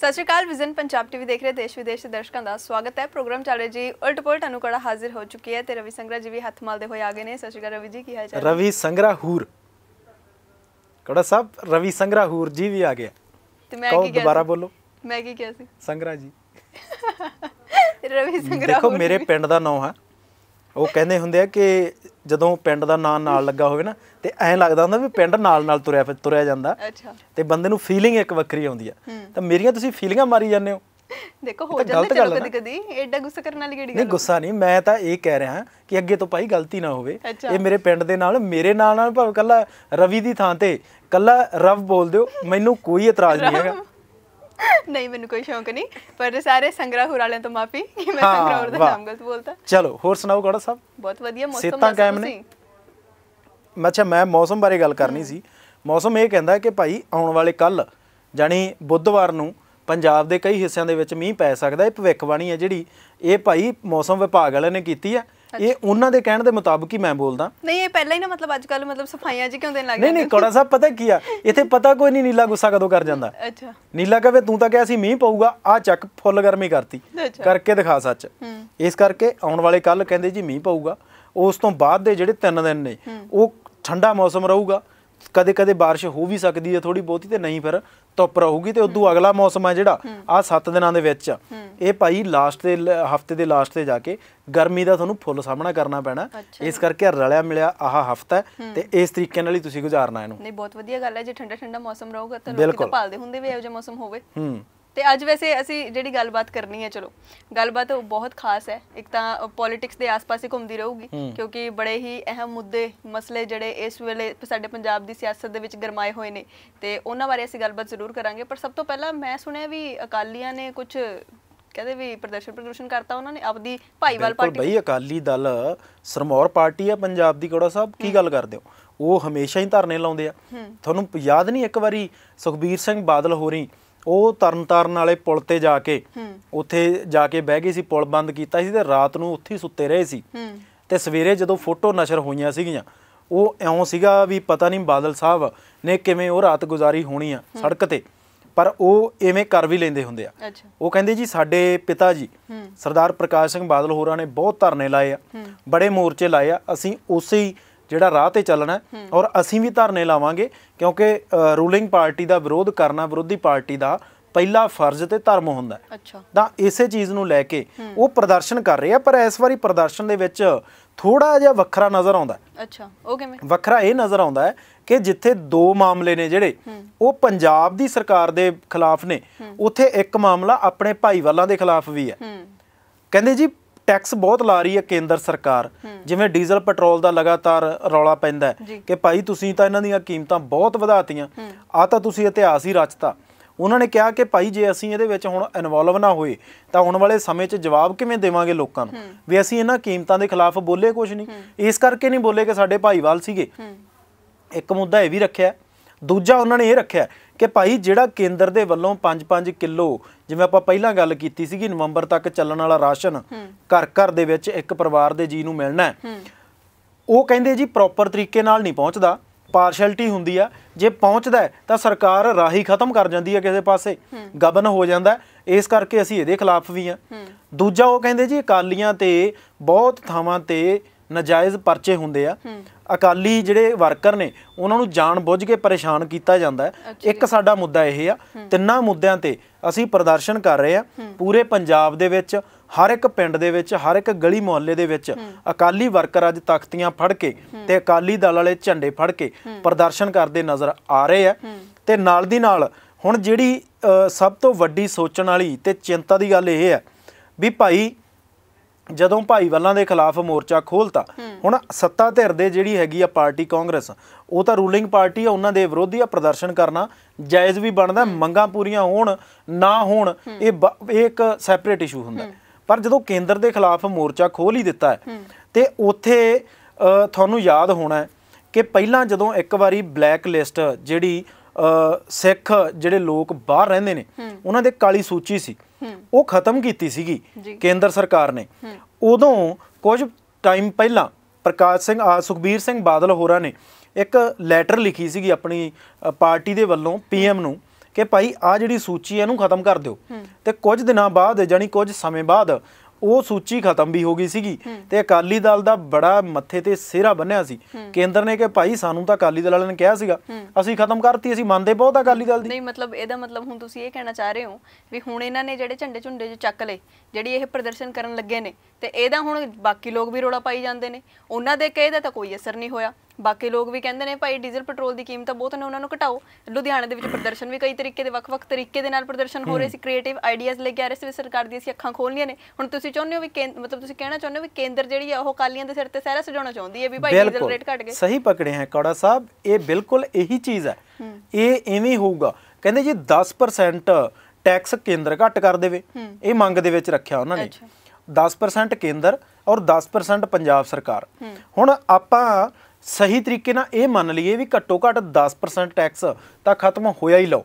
ਸਤਿ ਸ਼੍ਰੀ ਅਕਾਲ ਵਿਜ਼ਨ ਪੰਜਾਬ ਟੀਵੀ ਦੇਖ ਰਹੇ ਦੇਸ਼ ਵਿਦੇਸ਼ ਦੇ ਦਰਸ਼ਕਾਂ ਦਾ ਸਵਾਗਤ ਹੈ ਪ੍ਰੋਗਰਾਮ ਚੱਲ ਰਿਹਾ ਜੀ ਉਲਟ ਪੁਲਟ ਅਨੁਕੜਾ ਹਾਜ਼ਰ ਹੋ ਚੁੱਕੀ ਹੈ ਤੇ ਰਵੀ ਸੰਗਰਾ ਜੀ ਵੀ ਹੱਥ ਮਲਦੇ ਹੋਏ ਆ ਗਏ ਨੇ ਸਤਿ ਸ਼੍ਰੀ ਅਕਾਲ ਰਵੀ ਜੀ ਕੀ ਹਾਲ ਚਾਲ ਰਵੀ ਸੰਗਰਾ ਹੂਰ ਕੜਾ ਸਾਹਿਬ ਰਵੀ ਸੰਗਰਾ ਹੂਰ ਜੀ ਵੀ ਆ ਗਏ ਤੇ ਮੈਂ ਕੀ ਕਿਹਾ ਦੁਬਾਰਾ ਬੋਲੋ ਮੈਂ ਕੀ ਕਿਹਾ ਸੀ ਸੰਗਰਾ ਜੀ ਰਵੀ ਸੰਗਰਾ ਦੇਖੋ ਮੇਰੇ ਪਿੰਡ ਦਾ ਨਾਮ ਹੈ ਉਹ ਕਹਿੰਦੇ ਹੁੰਦੇ ਆ ਕਿ ਜਦੋਂ ਪਿੰਡ ਦਾ ਨਾਂ ਨਾਲ ਲੱਗਾ ਹੋਵੇ ਨਾ ਤੇ ਐਂ ਲੱਗਦਾ ਹੁੰਦਾ ਵੀ ਪਿੰਡ ਨਾਲ ਨਾਲ ਤੁਰਿਆ ਫਿਰ ਤੁਰਿਆ ਜਾਂਦਾ ਅੱਛਾ ਤੇ ਬੰਦੇ ਨੂੰ ਫੀਲਿੰਗ ਇੱਕ ਵੱਖਰੀ ਆਉਂਦੀ ਆ ਤਾਂ ਮੇਰੀਆਂ ਤੁਸੀਂ ਫੀਲਿੰਗਾਂ ਮਾਰੀ ਜਾਂਦੇ ਹੋ ਦੇਖੋ ਹੋ ਜਾਂਦਾ ਚਲੋ ਕਦੀ ਕਦੀ ਐਡਾ ਗੁੱਸਾ ਕਰਨ ਵਾਲੀ ਕਿਹੜੀ ਗੱਲ ਨਹੀਂ ਗੁੱਸਾ ਨਹੀਂ ਮੈਂ ਤਾਂ ਇਹ ਕਹਿ ਰਿਹਾ ਕਿ ਅੱਗੇ ਤੋਂ ਭਾਈ ਗਲਤੀ ਨਾ ਹੋਵੇ ਇਹ ਮੇਰੇ ਪਿੰਡ ਦੇ ਨਾਲ ਮੇਰੇ ਨਾਲ ਨਾਲ ਭਾਵੇਂ ਕੱਲਾ ਰਵੀ ਦੀ ਥਾਂ ਤੇ ਕੱਲਾ ਰਵ ਬੋਲ ਦਿਓ ਮੈਨੂੰ ਕੋਈ ਇਤਰਾਜ਼ ਨਹੀਂ ਹੈਗਾ ਨਹੀਂ ਮੈਨੂੰ ਕੋਈ ਸ਼ੌਂਕ ਨਹੀਂ ਪਰ ਸਾਰੇ ਸੰਗਰਾ ਹੋਰ ਵਾਲਿਆਂ ਤੋਂ ਮਾਫੀ ਕਿ ਮੈਂ ਸੰਗਰਾ ਹੋਰ ਦਾ ਨਾਮ ਗਲਤ ਬੋਲਤਾ ਚਲੋ ਹੋਰ ਸੁਣਾਓ ਗੋੜਾ ਸਾਹਿਬ ਬਹੁਤ ਵਧੀਆ ਮੌਸਮ ਸੇਤਾਂ ਕਾਇਮ ਨੇ ਅੱਛਾ ਮੈਂ ਮੌਸਮ ਬਾਰੇ ਗੱਲ ਕਰਨੀ ਸੀ ਮੌਸਮ ਇਹ ਕਹਿੰਦਾ ਕਿ ਭਾਈ ਆਉਣ ਵਾਲੇ ਕੱਲ ਜਾਨੀ ਬੁੱਧਵਾਰ ਨੂੰ ਪੰਜਾਬ ਦੇ ਕਈ ਹਿੱਸਿਆਂ ਦੇ ਵਿੱਚ ਮੀਂਹ ਪੈ ਸਕਦਾ ਇਹ ਭਵਿੱਖਬਾਣੀ ਹੈ ਜਿਹੜੀ ਇਹ ਭਾਈ ਮੌਸਮ ਵਿਭਾਗ ਵਾਲਿਆਂ ਨੇ ਕੀਤੀ ਹੈ ਇਹ ਉਹਨਾਂ ਦੇ ਕਹਿਣ ਦੇ ਮੁਤਾਬਕ ਹੀ ਮੈਂ ਬੋਲਦਾ ਨਹੀਂ ਇਹ ਪਹਿਲਾਂ ਹੀ ਨਾ ਮਤਲਬ ਅੱਜ ਕੱਲ ਮਤਲਬ ਸਫਾਈਆਂ ਜੀ ਕਿਉਂ ਦੇਣ ਲੱਗ ਗਏ ਨਹੀਂ ਨਹੀਂ ਕੋੜਾ ਸਾਹਿਬ ਪਤਾ ਕੀ ਆ ਇੱਥੇ ਪਤਾ ਕੋਈ ਨਹੀਂ ਨੀਲਾ ਗੁੱਸਾ ਕਦੋਂ ਕਰ ਜਾਂਦਾ ਅੱਛਾ ਨੀਲਾ ਕਹਵੇ ਤੂੰ ਤਾਂ ਕਿਹਾ ਸੀ ਮੀਂਹ ਪਊਗਾ ਆ ਚੱਕ ਫੁੱਲ ਗਰਮੀ ਕਰਤੀ ਕਰਕੇ ਦਿਖਾ ਸੱਚ ਇਸ ਕਰਕੇ ਆਉਣ ਵਾਲੇ ਕੱਲ ਕਹਿੰਦੇ ਜੀ ਮੀਂਹ ਪਊਗਾ ਉਸ ਤੋਂ ਬਾਅਦ ਦੇ ਜਿਹੜੇ 3 ਦਿਨ ਨੇ ਉਹ ਠੰਡਾ ਮੌਸਮ ਰਹੂਗਾ ਕਦੇ-ਕਦੇ بارش ਹੋ ਵੀ ਸਕਦੀ ਹੈ ਥੋੜੀ ਬਹੁਤੀ ਤੇ ਨਹੀਂ ਫਿਰ ਧੁੱਪ ਰਹੂਗੀ ਤੇ ਉਦੋਂ ਅਗਲਾ ਮੌਸਮ ਹੈ ਜਿਹੜਾ ਆ 7 ਦਿਨਾਂ ਦੇ ਵਿੱਚ ਇਹ ਭਾਈ ਲਾਸਟ ਦੇ ਹਫਤੇ ਦੇ ਲਾਸਟ ਤੇ ਜਾ ਕੇ ਗਰਮੀ ਦਾ ਤੁਹਾਨੂੰ ਫੁੱਲ ਸਾਹਮਣਾ ਕਰਨਾ ਪੈਣਾ ਇਸ ਕਰਕੇ ਰਲਿਆ ਮਿਲਿਆ ਆਹ ਹਫਤਾ ਤੇ ਇਸ ਤਰੀਕੇ ਨਾਲ ਹੀ ਤੁਸੀਂ ਗੁਜ਼ਾਰਨਾ ਇਹਨੂੰ ਨਹੀਂ ਬਹੁਤ ਵਧੀਆ ਗੱਲ ਹੈ ਜੇ ਠੰਡਾ ਠੰਡਾ ਮੌਸਮ ਰਹੂਗਾ ਤਾਂ ਲੋਕ ਤਾਂ ਭਾਲਦੇ ਹੁੰਦੇ ਵੀ ਇਹੋ ਜਿਹਾ ਮੌਸਮ ਹੋਵੇ ਹੂੰ ਤੇ ਅੱਜ ਵੈਸੇ ਅਸੀਂ ਜਿਹੜੀ ਗੱਲਬਾਤ ਕਰਨੀ ਹੈ ਚਲੋ ਗੱਲਬਾਤ ਬਹੁਤ ਖਾਸ ਹੈ ਇੱਕ ਤਾਂ ਪੋਲਿਟਿਕਸ ਦੇ ਆਸ-ਪਾਸ ਹੀ ਘੁੰਮਦੀ ਰਹੂਗੀ ਕਿਉਂਕਿ ਬੜੇ ਹੀ ਅਹਿਮ ਮੁੱਦੇ ਮਸਲੇ ਜਿਹੜੇ ਇਸ ਵੇਲੇ ਸਾਡੇ ਪੰਜਾਬ ਦੀ ਸਿਆਸਤ ਦੇ ਵਿੱਚ ਗਰਮਾਏ ਹੋਏ ਨੇ ਤੇ ਉਹਨਾਂ ਬਾਰੇ ਅਸੀਂ ਗੱਲਬਾਤ ਜ਼ਰੂਰ ਕਰਾਂਗੇ ਪਰ ਸਭ ਤੋਂ ਪਹਿਲਾਂ ਮੈਂ ਸੁਣਿਆ ਵੀ ਅਕਾਲੀਆਂ ਨੇ ਕੁਝ ਕਹਿੰਦੇ ਵੀ ਪ੍ਰਦਰਸ਼ਨ ਪ੍ਰਦਰਸ਼ਨ ਕਰਤਾ ਉਹਨਾਂ ਨੇ ਆਪਦੀ ਭਾਈਵਾਲ ਪਾਰਟੀ ਬਈ ਅਕਾਲੀ ਦਲ ਸਰਮੌਰ ਪਾਰਟੀ ਆ ਪੰਜਾਬ ਦੀ ਕੋੜਾ ਸਾਹਿਬ ਕੀ ਗੱਲ ਕਰਦੇ ਹੋ ਉਹ ਹਮੇਸ਼ਾ ਹੀ ਧਰਨੇ ਲਾਉਂਦੇ ਆ ਤੁਹਾਨੂੰ ਯਾਦ ਨਹੀਂ ਇੱਕ ਵਾਰੀ ਸੁਖਬੀਰ ਸਿੰਘ ਬਾਦਲ ਹੋਰੀ ਉਹ ਤਰਨਤਾਰਨ ਵਾਲੇ ਪੁਲ ਤੇ ਜਾ ਕੇ ਉੱਥੇ ਜਾ ਕੇ ਬਹਿ ਗਏ ਸੀ ਪੁਲ ਬੰਦ ਕੀਤਾ ਸੀ ਤੇ ਰਾਤ ਨੂੰ ਉੱਥੇ ਸੁੱਤੇ ਰਹੇ ਸੀ ਤੇ ਸਵੇਰੇ ਜਦੋਂ ਫੋਟੋ ਨਸ਼ਰ ਹੋਈਆਂ ਸੀਗੀਆਂ ਉਹ ਐਉਂ ਸੀਗਾ ਵੀ ਪਤਾ ਨਹੀਂ ਬਾਦਲ ਸਾਹਿਬ ਨੇ ਕਿਵੇਂ ਉਹ ਰਾਤ ਗੁਜ਼ਾਰੀ ਹੋਣੀ ਆ ਸੜਕ ਤੇ ਪਰ ਉਹ ਐਵੇਂ ਕਰ ਵੀ ਲੈਂਦੇ ਹੁੰਦੇ ਆ ਉਹ ਕਹਿੰਦੇ ਜੀ ਸਾਡੇ ਪਿਤਾ ਜੀ ਸਰਦਾਰ ਪ੍ਰਕਾਸ਼ ਸਿੰਘ ਬਾਦਲ ਹੋਰਾਂ ਨੇ ਬਹੁਤ ਧਰਨੇ ਲਾਏ ਆ ਬੜੇ ਮੋਰਚੇ ਲਾਏ ਆ ਅਸੀਂ ਉਸੇ ਜਿਹੜਾ ਰਾਹ ਤੇ ਚੱਲਣਾ ਔਰ ਅਸੀਂ ਵੀ ਧਰਨੇ ਲਾਵਾਂਗੇ ਕਿਉਂਕਿ ਰੂਲਿੰਗ ਪਾਰਟੀ ਦਾ ਵਿਰੋਧ ਕਰਨਾ ਵਿਰੋਧੀ ਪਾਰਟੀ ਦਾ ਪਹਿਲਾ ਫਰਜ਼ ਤੇ ਧਰਮ ਹੁੰਦਾ ਅੱਛਾ ਤਾਂ ਇਸੇ ਚੀਜ਼ ਨੂੰ ਲੈ ਕੇ ਉਹ ਪ੍ਰਦਰਸ਼ਨ ਕਰ ਰਹੇ ਆ ਪਰ ਇਸ ਵਾਰੀ ਪ੍ਰਦਰਸ਼ਨ ਦੇ ਵਿੱਚ ਥੋੜਾ ਜਿਹਾ ਵੱਖਰਾ ਨਜ਼ਰ ਆਉਂਦਾ ਅੱਛਾ ਉਹ ਕਿਵੇਂ ਵੱਖਰਾ ਇਹ ਨਜ਼ਰ ਆਉਂਦਾ ਹੈ ਕਿ ਜਿੱਥੇ ਦੋ ਮਾਮਲੇ ਨੇ ਜਿਹੜੇ ਉਹ ਪੰਜਾਬ ਦੀ ਸਰਕਾਰ ਦੇ ਖਿਲਾਫ ਨੇ ਉੱਥੇ ਇੱਕ ਮਾਮਲਾ ਆਪਣੇ ਭਾਈਵਾਲਾਂ ਦੇ ਖਿਲਾਫ ਵੀ ਹੈ ਕਹਿੰਦੇ ਜੀ ਟੈਕਸ ਬਹੁਤ ਲਾ ਰਹੀ ਹੈ ਕੇਂਦਰ ਸਰਕਾਰ ਜਿਵੇਂ ਡੀਜ਼ਲ ਪੈਟਰੋਲ ਦਾ ਲਗਾਤਾਰ ਰੌਲਾ ਪੈਂਦਾ ਕਿ ਭਾਈ ਤੁਸੀਂ ਤਾਂ ਇਹਨਾਂ ਦੀਆਂ ਕੀਮਤਾਂ ਬਹੁਤ ਵਧਾਤੀਆਂ ਆ ਤਾਂ ਤੁਸੀਂ ਇਤਿਹਾਸ ਹੀ ਰਚਤਾ ਉਹਨਾਂ ਨੇ ਕਿਹਾ ਕਿ ਭਾਈ ਜੇ ਅਸੀਂ ਇਹਦੇ ਵਿੱਚ ਹੁਣ ਇਨਵੋਲਵ ਨਾ ਹੋਏ ਤਾਂ ਆਉਣ ਵਾਲੇ ਸਮੇਂ 'ਚ ਜਵਾਬ ਕਿਵੇਂ ਦੇਵਾਂਗੇ ਲੋਕਾਂ ਨੂੰ ਵੀ ਅਸੀਂ ਇਹਨਾਂ ਕੀਮਤਾਂ ਦੇ ਖਿਲਾਫ ਬੋਲੇ ਕੁਝ ਨਹੀਂ ਇਸ ਕਰਕੇ ਨਹੀਂ ਬੋਲੇ ਕਿ ਸਾਡੇ ਭਾਈਵਾਲ ਸੀਗੇ ਇੱਕ ਮੁੱਦਾ ਇਹ ਵੀ ਰੱਖਿਆ ਦੂਜਾ ਉਹਨਾਂ ਨੇ ਇਹ ਰੱਖਿਆ ਕਿ ਭਾਈ ਜਿਹੜਾ ਕੇਂਦਰ ਦੇ ਵੱਲੋਂ 5-5 ਕਿਲੋ ਜਿਵੇਂ ਆਪਾਂ ਪਹਿਲਾਂ ਗੱਲ ਕੀਤੀ ਸੀਗੀ ਨਵੰਬਰ ਤੱਕ ਚੱਲਣ ਵਾਲਾ ਰਾਸ਼ਨ ਘਰ ਘਰ ਦੇ ਵਿੱਚ ਇੱਕ ਪਰਿਵਾਰ ਦੇ ਜੀ ਨੂੰ ਮਿਲਣਾ ਉਹ ਕਹਿੰਦੇ ਜੀ ਪ੍ਰੋਪਰ ਤਰੀਕੇ ਨਾਲ ਨਹੀਂ ਪਹੁੰਚਦਾ ਪਾਰਸ਼ਲਟੀ ਹੁੰਦੀ ਆ ਜੇ ਪਹੁੰਚਦਾ ਤਾਂ ਸਰਕਾਰ ਰਾਹੀ ਖਤਮ ਕਰ ਜਾਂਦੀ ਹੈ ਕਿਸੇ ਪਾਸੇ ਗਬਨ ਹੋ ਜਾਂਦਾ ਇਸ ਕਰਕੇ ਅਸੀਂ ਇਹਦੇ ਖਿਲਾਫ ਵੀ ਆ ਦੂਜਾ ਉਹ ਕਹਿੰਦੇ ਜੀ ਅਕਾਲੀਆਂ ਤੇ ਬਹੁਤ ਥਾਵਾਂ ਤੇ ਨਜਾਇਜ਼ ਪਰਚੇ ਹੁੰਦੇ ਆ ਅਕਾਲੀ ਜਿਹੜੇ ਵਰਕਰ ਨੇ ਉਹਨਾਂ ਨੂੰ ਜਾਣ ਬੁੱਝ ਕੇ ਪਰੇਸ਼ਾਨ ਕੀਤਾ ਜਾਂਦਾ ਇੱਕ ਸਾਡਾ ਮੁੱਦਾ ਇਹ ਆ ਤਿੰਨਾਂ ਮੁੱਦਿਆਂ ਤੇ ਅਸੀਂ ਪ੍ਰਦਰਸ਼ਨ ਕਰ ਰਹੇ ਆ ਪੂਰੇ ਪੰਜਾਬ ਦੇ ਵਿੱਚ ਹਰ ਇੱਕ ਪਿੰਡ ਦੇ ਵਿੱਚ ਹਰ ਇੱਕ ਗਲੀ ਮੁਹੱਲੇ ਦੇ ਵਿੱਚ ਅਕਾਲੀ ਵਰਕਰ ਅੱਜ ਤਖਤੀਆਂ ਫੜ ਕੇ ਤੇ ਅਕਾਲੀ ਦਲ ਵਾਲੇ ਝੰਡੇ ਫੜ ਕੇ ਪ੍ਰਦਰਸ਼ਨ ਕਰਦੇ ਨਜ਼ਰ ਆ ਰਹੇ ਆ ਤੇ ਨਾਲ ਦੀ ਨਾਲ ਹੁਣ ਜਿਹੜੀ ਸਭ ਤੋਂ ਵੱਡੀ ਸੋਚਣ ਵਾਲੀ ਤੇ ਚਿੰਤਾ ਦੀ ਗੱਲ ਇਹ ਹੈ ਵੀ ਭਾਈ ਜਦੋਂ ਭਾਈ ਵੱਲਾਂ ਦੇ ਖਿਲਾਫ ਮੋਰਚਾ ਖੋਲਤਾ ਹੁਣ ਸੱਤਾ ਧਿਰ ਦੇ ਜਿਹੜੀ ਹੈਗੀ ਆ ਪਾਰਟੀ ਕਾਂਗਰਸ ਉਹ ਤਾਂ ਰੂਲਿੰਗ ਪਾਰਟੀ ਆ ਉਹਨਾਂ ਦੇ ਵਿਰੋਧੀ ਆ ਪ੍ਰਦਰਸ਼ਨ ਕਰਨਾ ਜਾਇਜ਼ ਵੀ ਬਣਦਾ ਮੰਗਾਂ ਪੂਰੀਆਂ ਹੋਣ ਨਾ ਹੋਣ ਇਹ ਇੱਕ ਸੈਪਰੇਟ ਇਸ਼ੂ ਹੁੰਦਾ ਪਰ ਜਦੋਂ ਕੇਂਦਰ ਦੇ ਖਿਲਾਫ ਮੋਰਚਾ ਖੋਲ ਹੀ ਦਿੱਤਾ ਹੈ ਤੇ ਉਥੇ ਤੁਹਾਨੂੰ ਯਾਦ ਹੋਣਾ ਕਿ ਪਹਿਲਾਂ ਜਦੋਂ ਇੱਕ ਵਾਰੀ ਬਲੈਕ ਲਿਸਟ ਜਿਹੜੀ ਸਿੱਖ ਜਿਹੜੇ ਲੋਕ ਬਾਹਰ ਰਹਿੰਦੇ ਨੇ ਉਹਨਾਂ ਦੇ ਕਾਲੀ ਸੂਚੀ ਸੀ ਉਹ ਖਤਮ ਕੀਤੀ ਸੀਗੀ ਕੇਂਦਰ ਸਰਕਾਰ ਨੇ ਉਦੋਂ ਕੁਝ ਟਾਈਮ ਪਹਿਲਾਂ ਪ੍ਰਕਾਸ਼ ਸਿੰਘ ਆ ਸੁਖਬੀਰ ਸਿੰਘ ਬਾਦਲ ਹੋਰਾਂ ਨੇ ਇੱਕ ਲੈਟਰ ਲਿਖੀ ਸੀਗੀ ਆਪਣੀ ਪਾਰਟੀ ਦੇ ਵੱਲੋਂ ਪੀਐਮ ਨੂੰ ਕਿ ਭਾਈ ਆ ਜਿਹੜੀ ਸੂਚੀ ਹੈ ਇਹਨੂੰ ਖਤਮ ਕਰ ਦਿਓ ਤੇ ਕੁਝ ਦਿਨਾਂ ਬਾਅਦ ਜਾਨੀ ਕੁਝ ਸਮੇਂ ਬਾਅਦ ਉਹ ਸੂਚੀ ਖਤਮ ਵੀ ਹੋ ਗਈ ਸੀਗੀ ਤੇ ਅਕਾਲੀ ਦਲ ਦਾ ਬੜਾ ਮੱਥੇ ਤੇ ਸਿਹਰਾ ਬੰਨਿਆ ਸੀ ਕੇਂਦਰ ਨੇ ਕਿ ਭਾਈ ਸਾਨੂੰ ਤਾਂ ਅਕਾਲੀ ਦਲ ਵਾਲਿਆਂ ਨੇ ਕਿਹਾ ਸੀਗਾ ਅਸੀਂ ਖਤਮ ਕਰਤੀ ਅਸੀਂ ਮੰਨਦੇ ਬਹੁਤ ਅਕਾਲੀ ਦਲ ਦੀ ਨਹੀਂ ਮਤਲਬ ਇਹਦਾ ਮਤਲਬ ਹੁਣ ਤੁਸੀਂ ਇਹ ਕਹਿਣਾ ਚਾਹ ਰਹੇ ਹੋ ਵੀ ਹੁਣ ਇਹਨਾਂ ਨੇ ਜਿਹੜੇ ਝੰਡੇ ਝੁੰਡੇ ਚ ਚੱਕ ਲਏ ਜਿਹੜੀ ਇਹ ਪ੍ਰਦਰਸ਼ਨ ਕਰਨ ਲੱਗੇ ਨੇ ਤੇ ਇਹਦਾ ਹੁਣ ਬਾਕੀ ਲੋਕ ਵੀ ਰੋਲਾ ਪਾਈ ਜਾਂਦੇ ਨੇ ਉਹਨਾਂ ਦੇ ਕਹੇ ਦਾ ਤਾਂ ਕੋਈ ਅਸਰ ਨਹੀਂ ਹੋਇਆ ਬਾਕੀ ਲੋਕ ਵੀ ਕਹਿੰਦੇ ਨੇ ਭਾਈ ਡੀਜ਼ਲ ਪੈਟਰੋਲ ਦੀ ਕੀਮਤ ਬਹੁਤ ਨੇ ਉਹਨਾਂ ਨੂੰ ਘਟਾਓ ਲੁਧਿਆਣੇ ਦੇ ਵਿੱਚ ਪ੍ਰਦਰਸ਼ਨ ਵੀ ਕਈ ਤਰੀਕੇ ਦੇ ਵੱਖ-ਵੱਖ ਤਰੀਕੇ ਦੇ ਨਾਲ ਪ੍ਰਦਰਸ਼ਨ ਹੋ ਰਹੇ ਸੀ ਕ੍ਰੀਏਟਿਵ ਆਈਡੀਆਜ਼ ਲੈ ਕੇ ਆ ਰਹੇ ਸੀ ਸਰਕਾਰ ਦੀ ਅਸੀਂ ਅੱਖਾਂ ਖੋਲ੍ਹਨੀਆਂ ਨੇ ਹੁਣ ਤੁਸੀਂ ਚਾਹੁੰਦੇ ਹੋ ਵੀ ਮਤਲਬ ਤੁਸੀਂ ਕਹਿਣਾ ਚਾਹੁੰਦੇ ਹੋ ਵੀ ਕੇਂਦਰ ਜਿਹੜੀ ਆ ਉਹ ਕਾਲੀਆਂ ਦੇ ਸਿਰ ਤੇ ਸਹਿਰਾ ਸਜਾਉਣਾ ਚਾਹੁੰਦੀ ਹੈ ਵੀ ਭਾਈ ਡੀਜ਼ਲ ਰੇਟ ਘਟ ਗਏ ਸਹੀ ਪਕੜੇ ਹੈ ਕੌੜਾ ਸਾਹਿਬ ਇਹ ਬਿਲਕੁਲ ਇਹੀ ਚੀਜ਼ ਹੈ ਇਹ ਐਵੇਂ ਹੋਊਗਾ ਕਹਿੰਦੇ ਜੀ 10% ਟੈਕਸ ਕੇਂਦਰ ਘਟ ਕਰ ਦੇਵੇ ਇਹ ਮੰਗ ਦੇ ਵਿੱਚ ਰੱਖਿਆ ਉਹਨਾਂ ਨੇ 10% ਕੇਂਦਰ ਔਰ 10% ਪੰਜਾਬ ਸਰਕਾਰ ਹੁਣ ਆਪਾਂ ਸਹੀ ਤਰੀਕੇ ਨਾਲ ਇਹ ਮੰਨ ਲਈਏ ਵੀ ਘੱਟੋ ਘੱਟ 10% ਟੈਕਸ ਤਾਂ ਖਤਮ ਹੋਇਆ ਹੀ ਲਓ